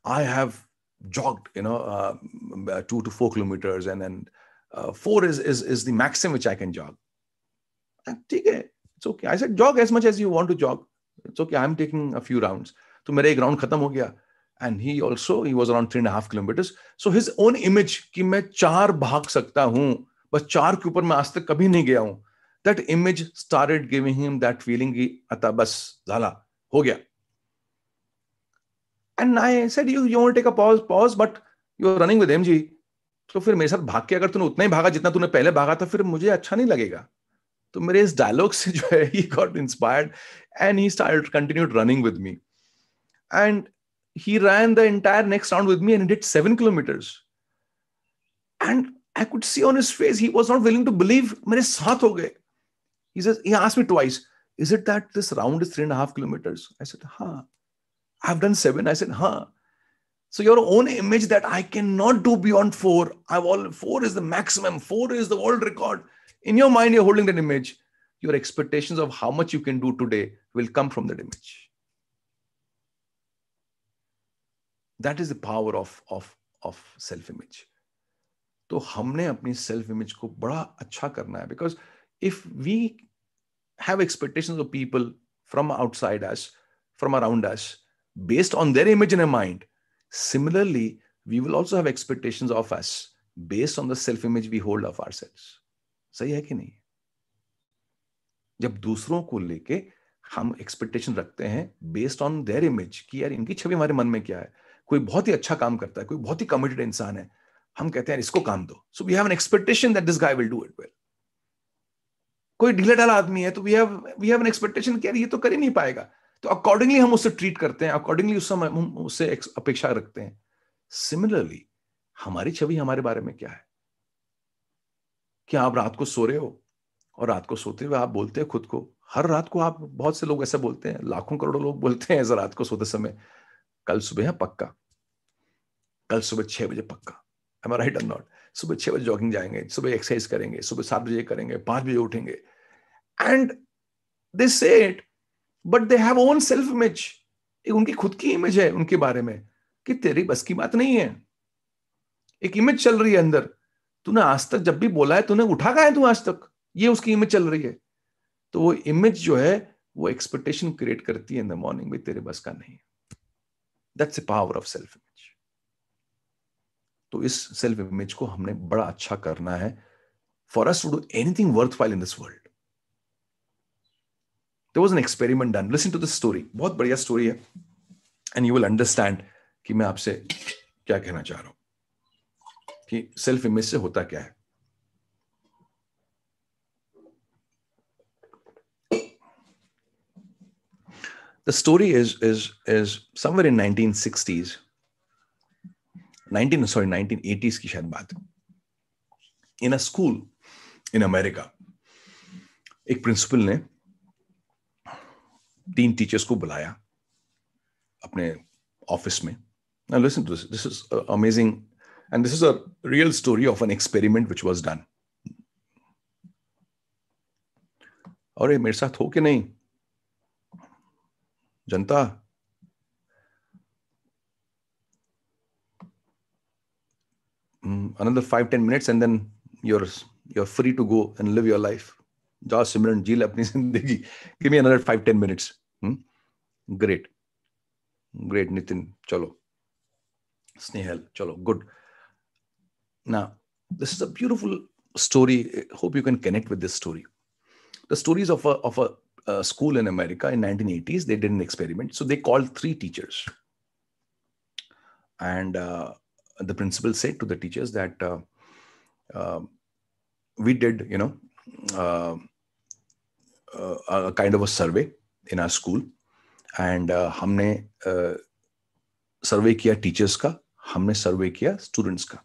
I have jogged, you know, uh, uh, two to four kilometers, and then uh, four is is is the maximum which I can jog." And है, it's okay. I said, jog as much as you want to jog. It's okay. I'm taking a few rounds. So my ground round खत्म हो and he also he was around three and half kilometres so his own image कि मैं चार भाग सकता हूँ बस चार के ऊपर मैं आज तक कभी नहीं गया हूँ that image started giving him that feeling की बस झाला हो गया and I said you you take a pause pause but you are running with M G तो फिर मेरे साथ भाग के अगर तूने उतना ही भागा जितना तूने पहले भागा था फिर मुझे अच्छा नहीं लगेगा तो मेरे इस डायलॉग से जो है he got inspired and he start continued running with me and he ran the entire next round with me and he did seven kilometers. And I could see on his face, he was not willing to believe. He says, he asked me twice, is it that this round is three and a half kilometers? I said, huh. I've done seven. I said, huh. So your own image that I cannot do beyond four. I've all four is the maximum. Four is the world record. In your mind, you're holding that image. Your expectations of how much you can do today will come from that image. That is the power of of of self image तो हमने अपनी self image को बड़ा अच्छा करना है because if we have expectation of people from outside us from around us on on image in in mind similarly we will also have expectation of us based on the self image we hold of our ourselves. सही है कि नहीं जब दूसरों को लेके हम expectation रखते हैं बेस्ड ऑन देयर इमेज कि यार इनकी छवि हमारे मन में क्या है कोई बहुत ही अच्छा काम करता है कोई बहुत ही कमिटेड इंसान है हम कहते हैं इसको काम दो so we have an expectation that this guy will do it well कोई ढीला ढाला आदमी है तो we have we have an expectation कि ये तो कर ही नहीं पाएगा तो अकॉर्डिंगली हम उसे ट्रीट करते हैं अकॉर्डिंगली उस समय हम उससे अपेक्षा रखते हैं सिमिलरली हमारी छवि हमारे बारे में क्या है क्या आप रात को सो रहे हो और रात को सोते हुए आप बोलते हैं खुद को हर रात को आप बहुत से लोग ऐसा बोलते हैं लाखों करोड़ों लोग बोलते हैं ऐसा रात को सोते समय कल सुबह है पक्का कल सुबह छह बजे पक्का आई एम राइट और नॉट सुबह छह बजे जॉगिंग जाएंगे सुबह एक्सरसाइज करेंगे सुबह सात बजे करेंगे पांच बजे उठेंगे and they say it but they have own self image उनकी खुद की इमेज है उनके बारे में कि तेरी बस की बात नहीं है एक इमेज चल रही है अंदर तूने आज तक जब भी बोला है तूने उठा का है तू आज तक ये उसकी इमेज चल रही है तो वो इमेज जो है वो एक्सपेक्टेशन क्रिएट करती है इन द मॉर्निंग भी तेरे बस का नहीं that's a power of self तो इस सेल्फ इमेज को हमने बड़ा अच्छा करना है for us to do anything worth while in this world was an experiment done listen to this story बहुत बढ़िया स्टोरी है एंड यू विल अंडरस्टैंड कि मैं आपसे क्या कहना चाह रहा हूं कि सेल्फ इमेज से होता क्या है the story is is is somewhere in nineteen sixties 19 sorry 1980s की शायद बात in a school in America एक प्रिंसिपल ने तीन टीचर्स को बुलाया अपने ऑफिस में this this is amazing and this is a real story of an experiment which was done और ये मेरे साथ हो कि नहीं जनता another mm, another five ten minutes and then you're you're free to go and live your life जा सिमरन जी अपनी जिंदगी give me another five ten minutes hmm? great great nitin chalo snehal chalo good now this is a beautiful story hope you can connect with this story the stories of a of a, a uh, school in america in 1980s they did an experiment so they called three teachers and uh, the principal said to the teachers that uh, uh, we did, you know, uh, uh a kind of a survey in our school, and हमने uh, uh, survey किया teachers ka. हमने survey students ka.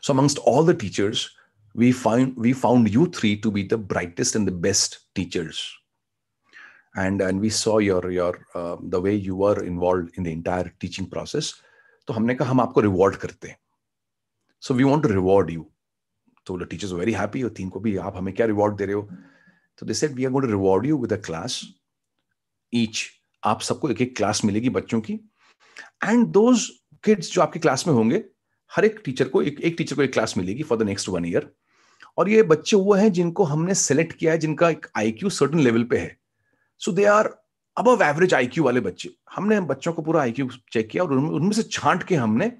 So amongst all the teachers, we found we found you three to be the brightest and the best teachers. And, and we saw your, your the way you were involved in the entire teaching process तो हमने कहा हम आपको reward करते हैं so we want to reward you तो the teachers very happy और team को भी आप हमें क्या रिवॉर्ड दे रहे हो तो they said we are going to reward you with a class each आप सबको एक एक क्लास मिलेगी बच्चों की एंड दोज किड्स जो आपके क्लास में होंगे हर एक टीचर को एक एक टीचर को एक क्लास मिलेगी for the next one year और ये बच्चे वो हैं जिनको हमने सेलेक्ट किया है जिनका एक आई सर्टेन लेवल पे है so they are above average IQ वाले बच्चे हमने बच्चों को पूरा आईक्यू चेक किया और उनमें उनमें से छांट के हमने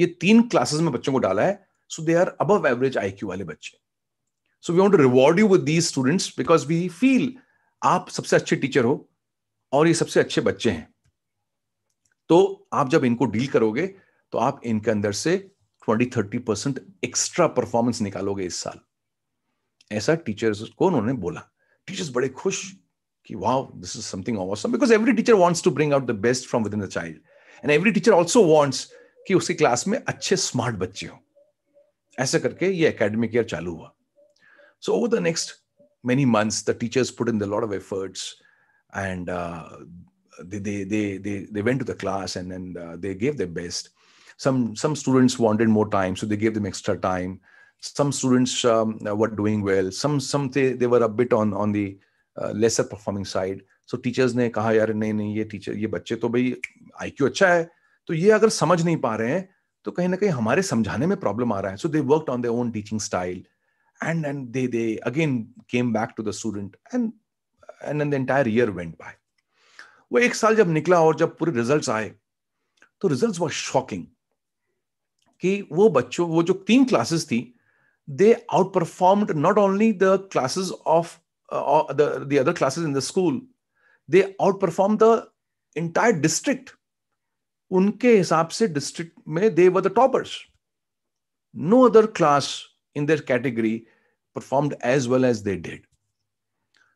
ये तीन क्लासेस में बच्चों को डाला है so they are above average IQ वाले बच्चे so we want to reward you with these students because we feel आप सबसे अच्छे टीचर हो और ये सबसे अच्छे बच्चे हैं तो आप जब इनको डील करोगे तो आप इनके अंदर से twenty thirty percent extra performance निकालोगे इस साल ऐसा टीचर्स को उन्होंने बोला टीचर्स बड़े खुश wow, this is something awesome. Because every teacher wants to bring out the best from within the child. and every teacher also wants कि उसकी क्लास में अच्छे स्मार्ट बच्चे हों ऐसा करके academic year ईयर चालू हुआ so over the next many months the teachers put in the lot of efforts and they they they they they went to the class and then uh, they gave their best some some students wanted more time so they gave them extra time some students um, were doing well some some they, they were a bit on on the lesser performing side so teachers ने कहा यार नहीं नहीं ये teacher ये बच्चे तो भाई आईक्यू अच्छा है तो ये अगर समझ नहीं पा रहे हैं तो कहीं ना कहीं हमारे समझाने में प्रॉब्लम आ रहा है so they work on their own teaching style and and they they again came back to the student and and and entire year went by वो एक साल जब निकला और जब पूरे रिजल्ट आए तो रिजल्ट वर शॉकिंग कि वो बच्चों वो जो तीन क्लासेस थी they outperformed not only the classes of Uh, the, the other classes in the school, they outperformed the entire district. Unke se district mein, they were the toppers. No other class in their category performed as well as they did.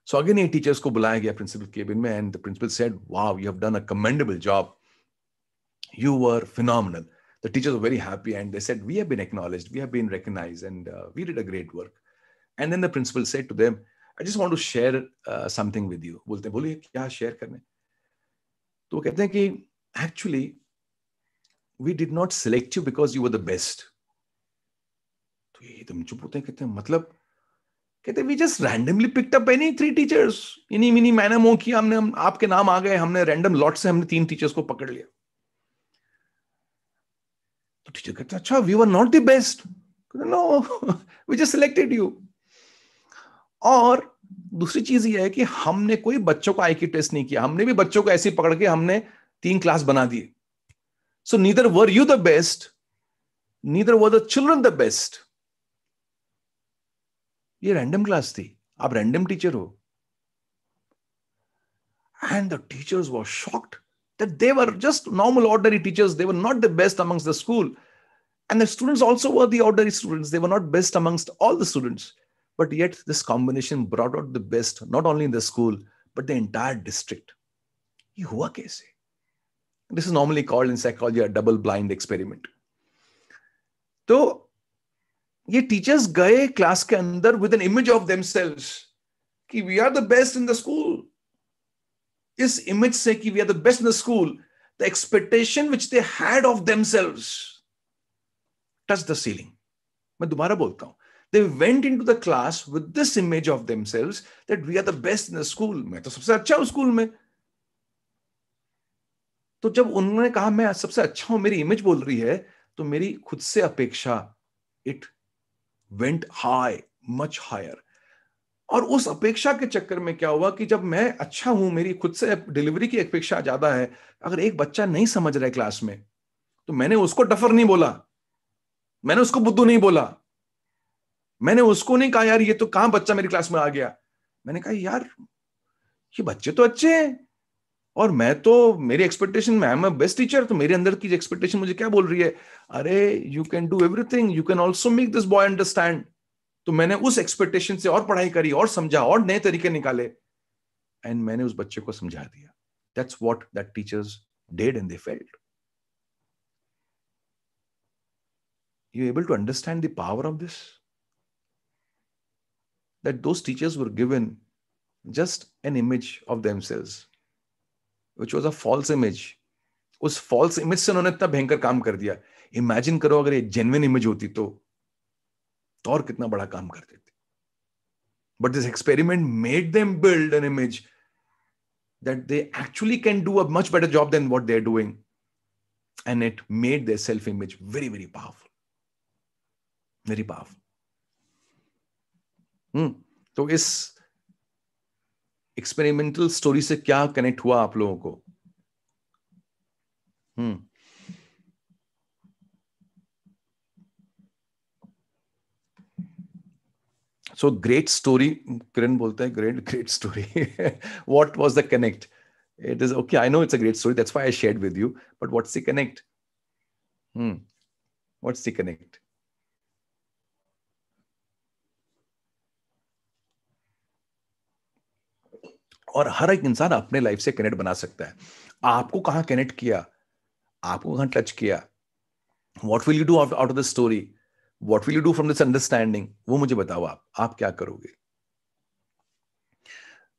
So again, a teachers ko bulaya gaya principal cabin mein, and the principal said, wow, you have done a commendable job. You were phenomenal. The teachers were very happy and they said, we have been acknowledged, we have been recognized and uh, we did a great work. And then the principal said to them, I just want to share something with you बोलते हैं बोलिए क्या share करने तो वो कहते हैं कि actually we did not select you because you were the best तो ये एकदम चुप होते हैं कहते हैं मतलब कहते we just randomly picked any three teachers eeny meeny miny moe किया हमने हम आपके नाम आ गए हमने रैंडम लॉट से हमने तीन टीचर्स को पकड़ लिया तो टीचर अच्छा, कहते अच्छा we were not the best no we just selected you और दूसरी चीज ये है कि हमने कोई बच्चों का आईक्यू टेस्ट नहीं किया हमने भी बच्चों को ऐसे पकड़ के हमने तीन क्लास बना दिए so neither were you the best neither were the children the best ये रैंडम क्लास थी आप रैंडम टीचर हो and the teachers were shocked that they were just normal ordinary teachers they were not the best amongst the school and the students also were the ordinary students they were not best amongst all the students but yet this combination brought out the best not only in the school but the entire district this is normally called in psychology a double blind experiment so ye teachers gaye class ke andar with an image of themselves ki we are the best in the school this image say ki we are the best in the school the expectation which they had of themselves touched the ceiling मैं दोबारा बोलता हूं they went into the class with this image of themselves that we are the best in the school मैं तो सबसे अच्छा हूं school में तो जब उन्होंने कहा मैं सबसे अच्छा हूं मेरी इमेज बोल रही है तो मेरी खुद से अपेक्षा it went high much higher और उस अपेक्षा के चक्कर में क्या हुआ कि जब मैं अच्छा हूं मेरी खुद से डिलीवरी की अपेक्षा ज्यादा है अगर एक बच्चा नहीं समझ रहा है क्लास में तो मैंने उसको डफर नहीं बोला मैंने उसको बुद्धू नहीं बोला मैंने उसको नहीं कहा यार ये तो कहां बच्चा मेरी क्लास में आ गया मैंने कहा यार ये बच्चे तो अच्छे हैं और मैं तो मेरी एक्सपेक्टेशन मैं बेस्ट टीचर तो मेरे अंदर की एक्सपेक्टेशन मुझे क्या बोल रही है अरे you can do everything you can also make this boy understand तो मैंने उस एक्सपेक्टेशन से और पढ़ाई करी और समझा और नए तरीके निकाले एंड मैंने उस बच्चे को समझा दिया that's what that teachers did and they you able to understand the power of this that those teachers were given just an image of themselves, which was a false image. उस false image से उन्होंने इतना भयंकर काम कर दिया imagine करो अगर ये जेन्युन इमेज होती तो, तो और कितना बड़ा काम कर देते but this experiment made them build an image that they actually can do a much better job than what they're doing. And it made their self image very, very powerful. Very powerful. Hmm, तो इस experimental story से क्या connect हुआ आप लोगों को हम्म so great story Kiran बोलते हैं great great story what was the connect it is okay I know it's a great story that's why I shared with you but what's the connect hmm what's the connect और हर एक इंसान अपने life से connect बना सकता है आपको कहां कनेक्ट किया आपको कहां टच किया what will you do out of the story what will you do from this understanding वो मुझे बताओ आप आप क्या करोगे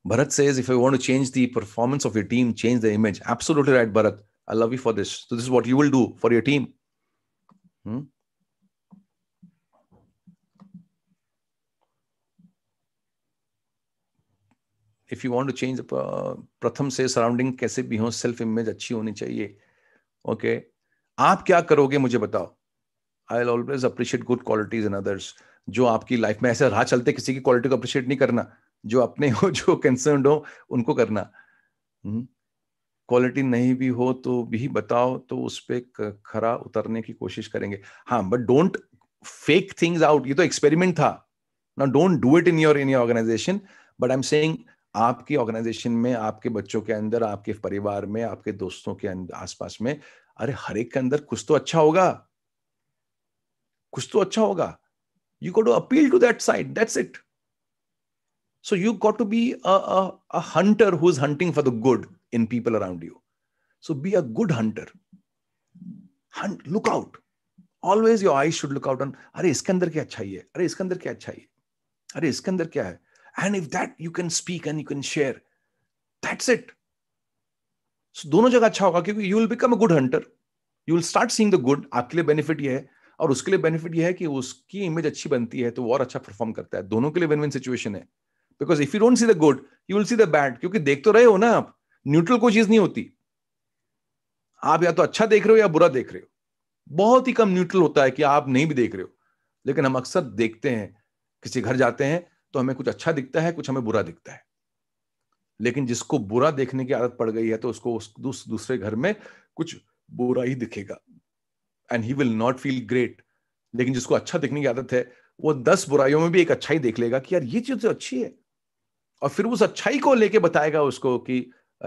Bharat says if you want to change the performance of your team change the image absolutely right Bharat I love you for this this what you will do for your team if you want to change प्रथम से surrounding कैसे भी हो self image अच्छी होनी चाहिए okay okay? आप क्या करोगे मुझे बताओ I'll always appreciate good qualities in others जो आपकी लाइफ में ऐसे रहा चलते किसी की क्वालिटी को अप्रिशिएट नहीं करना जो अपने हो जो कंसर्न हो उनको करना क्वालिटी हम्म? नहीं भी हो तो भी बताओ तो उस पर खरा उतरने की कोशिश करेंगे हाँ but don't fake things out ये तो एक्सपेरिमेंट था ना don't do it in your in your organisation but I am saying आपकी ऑर्गेनाइजेशन में आपके बच्चों के अंदर आपके परिवार में आपके दोस्तों के आसपास में अरे हर एक के अंदर कुछ तो अच्छा होगा कुछ तो अच्छा होगा you go to appeal to that side that's it so you got to be a hunter who is hunting for the good in people around you so be a good hunter hunt look out always your eye should look out on अरे इसके अंदर क्या अच्छा है अरे इसके अंदर क्या अच्छा है अरे इसके अंदर क्या है and if that you can speak and you can share that's it दोनों जगह अच्छा होगा क्योंकि you will become a good hunter you will start seeing the good आपके लिए बेनिफिट ये है और उसके लिए बेनिफिट ये है कि उसकी इमेज अच्छी बनती है तो वो और अच्छा परफॉर्म करता है दोनों के लिए विन विन सिचुएशन है because if you don't see the good you will see the bad क्योंकि देख तो रहे हो ना आप न्यूट्रल कोई चीज नहीं होती आप या तो अच्छा देख रहे हो या बुरा देख रहे हो बहुत ही कम न्यूट्रल होता है कि आप नहीं भी देख रहे हो लेकिन हम अक्सर देखते हैं किसी घर जाते हैं तो हमें कुछ अच्छा दिखता है कुछ हमें बुरा दिखता है लेकिन जिसको बुरा देखने की आदत पड़ गई है तो उसको उस दूस, दूसरे घर में कुछ बुरा ही दिखेगा and he will not feel great लेकिन जिसको अच्छा देखने की आदत है वो दस बुराइयों में भी एक अच्छाई देख लेगा कि यार ये चीज तो अच्छी है और फिर उस अच्छाई को लेके बताएगा उसको कि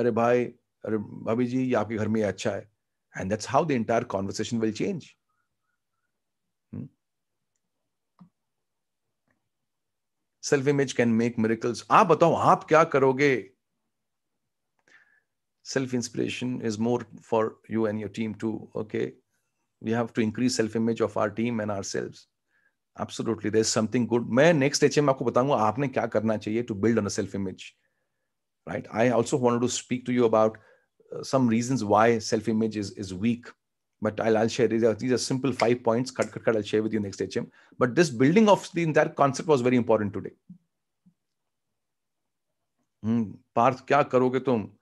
अरे भाई अरे भाभी जी ये आपके घर में ये अच्छा है and that's how the entire conversation will change self image can make miracles आप बताओ आप क्या करोगे self inspiration is more for you and your team too okay we have to increase self image of our team and ourselves absolutely there is something good मैं next एच में आपको बताऊंगा आपने क्या करना चाहिए to build on self image right I also want to speak to you about some reason why self image is is weak but I'll, I'll share these are, these are simple five points. Cut, cut, cut. I'll share with you next HM. But this building of the entire concept was very important today. Hmm, Parth, kya karoge tum?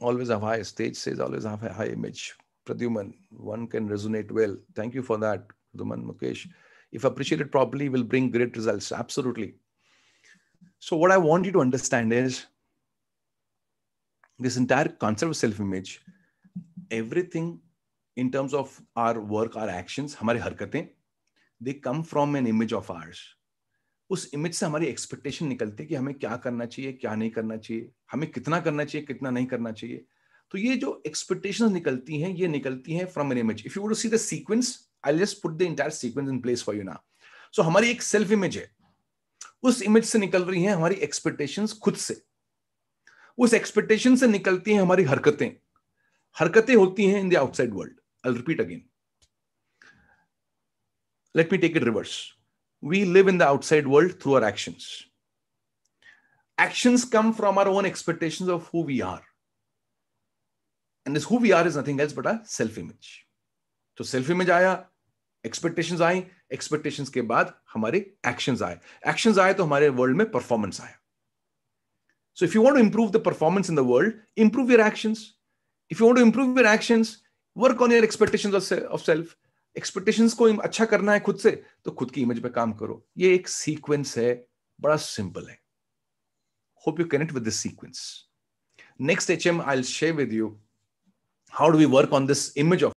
Always have high stage says always have a high image. Pradyuman, one can resonate well. Thank you for that, Pradyuman Mukesh. If appreciated properly, will bring great results. Absolutely. So what I want you to understand is this entire concept of self image everything in terms of our work our actions हमारी हरकतें they come from an image of ours उस इमेज से हमारी expectation निकलती है कि हमें क्या करना चाहिए क्या नहीं करना चाहिए हमें कितना करना चाहिए कितना नहीं करना चाहिए तो ये जो एक्सपेक्टेशन निकलती हैं ये निकलती हैं from an image if you would see the sequence I just put the entire sequence in place for you ना सो हमारी एक सेल्फ इमेज है उस इमेज से निकल रही है हमारी एक्सपेक्टेशन खुद से उस एक्सपेक्टेशन से निकलती हैं हमारी हरकतें हरकतें होती हैं in the outside world I repeat again let me take it reverse we live in the outside world through our action action come from our own expectation of who we are and this who we are is nothing else but our self image तो self image आया expectation आई expectation के बाद हमारे action आए action आए तो हमारे वर्ल्ड में परफॉर्मेंस आया So if you want to improve the performance in the world, improve your actions. If you want to improve your actions, work on your expectations of self. Expectations को अच्छा करना है खुद से तो खुद की इमेज पे काम करो ये एक सीक्वेंस है बड़ा सिंपल है hope you connect with this sequence next H M I share with you how do we work on this image of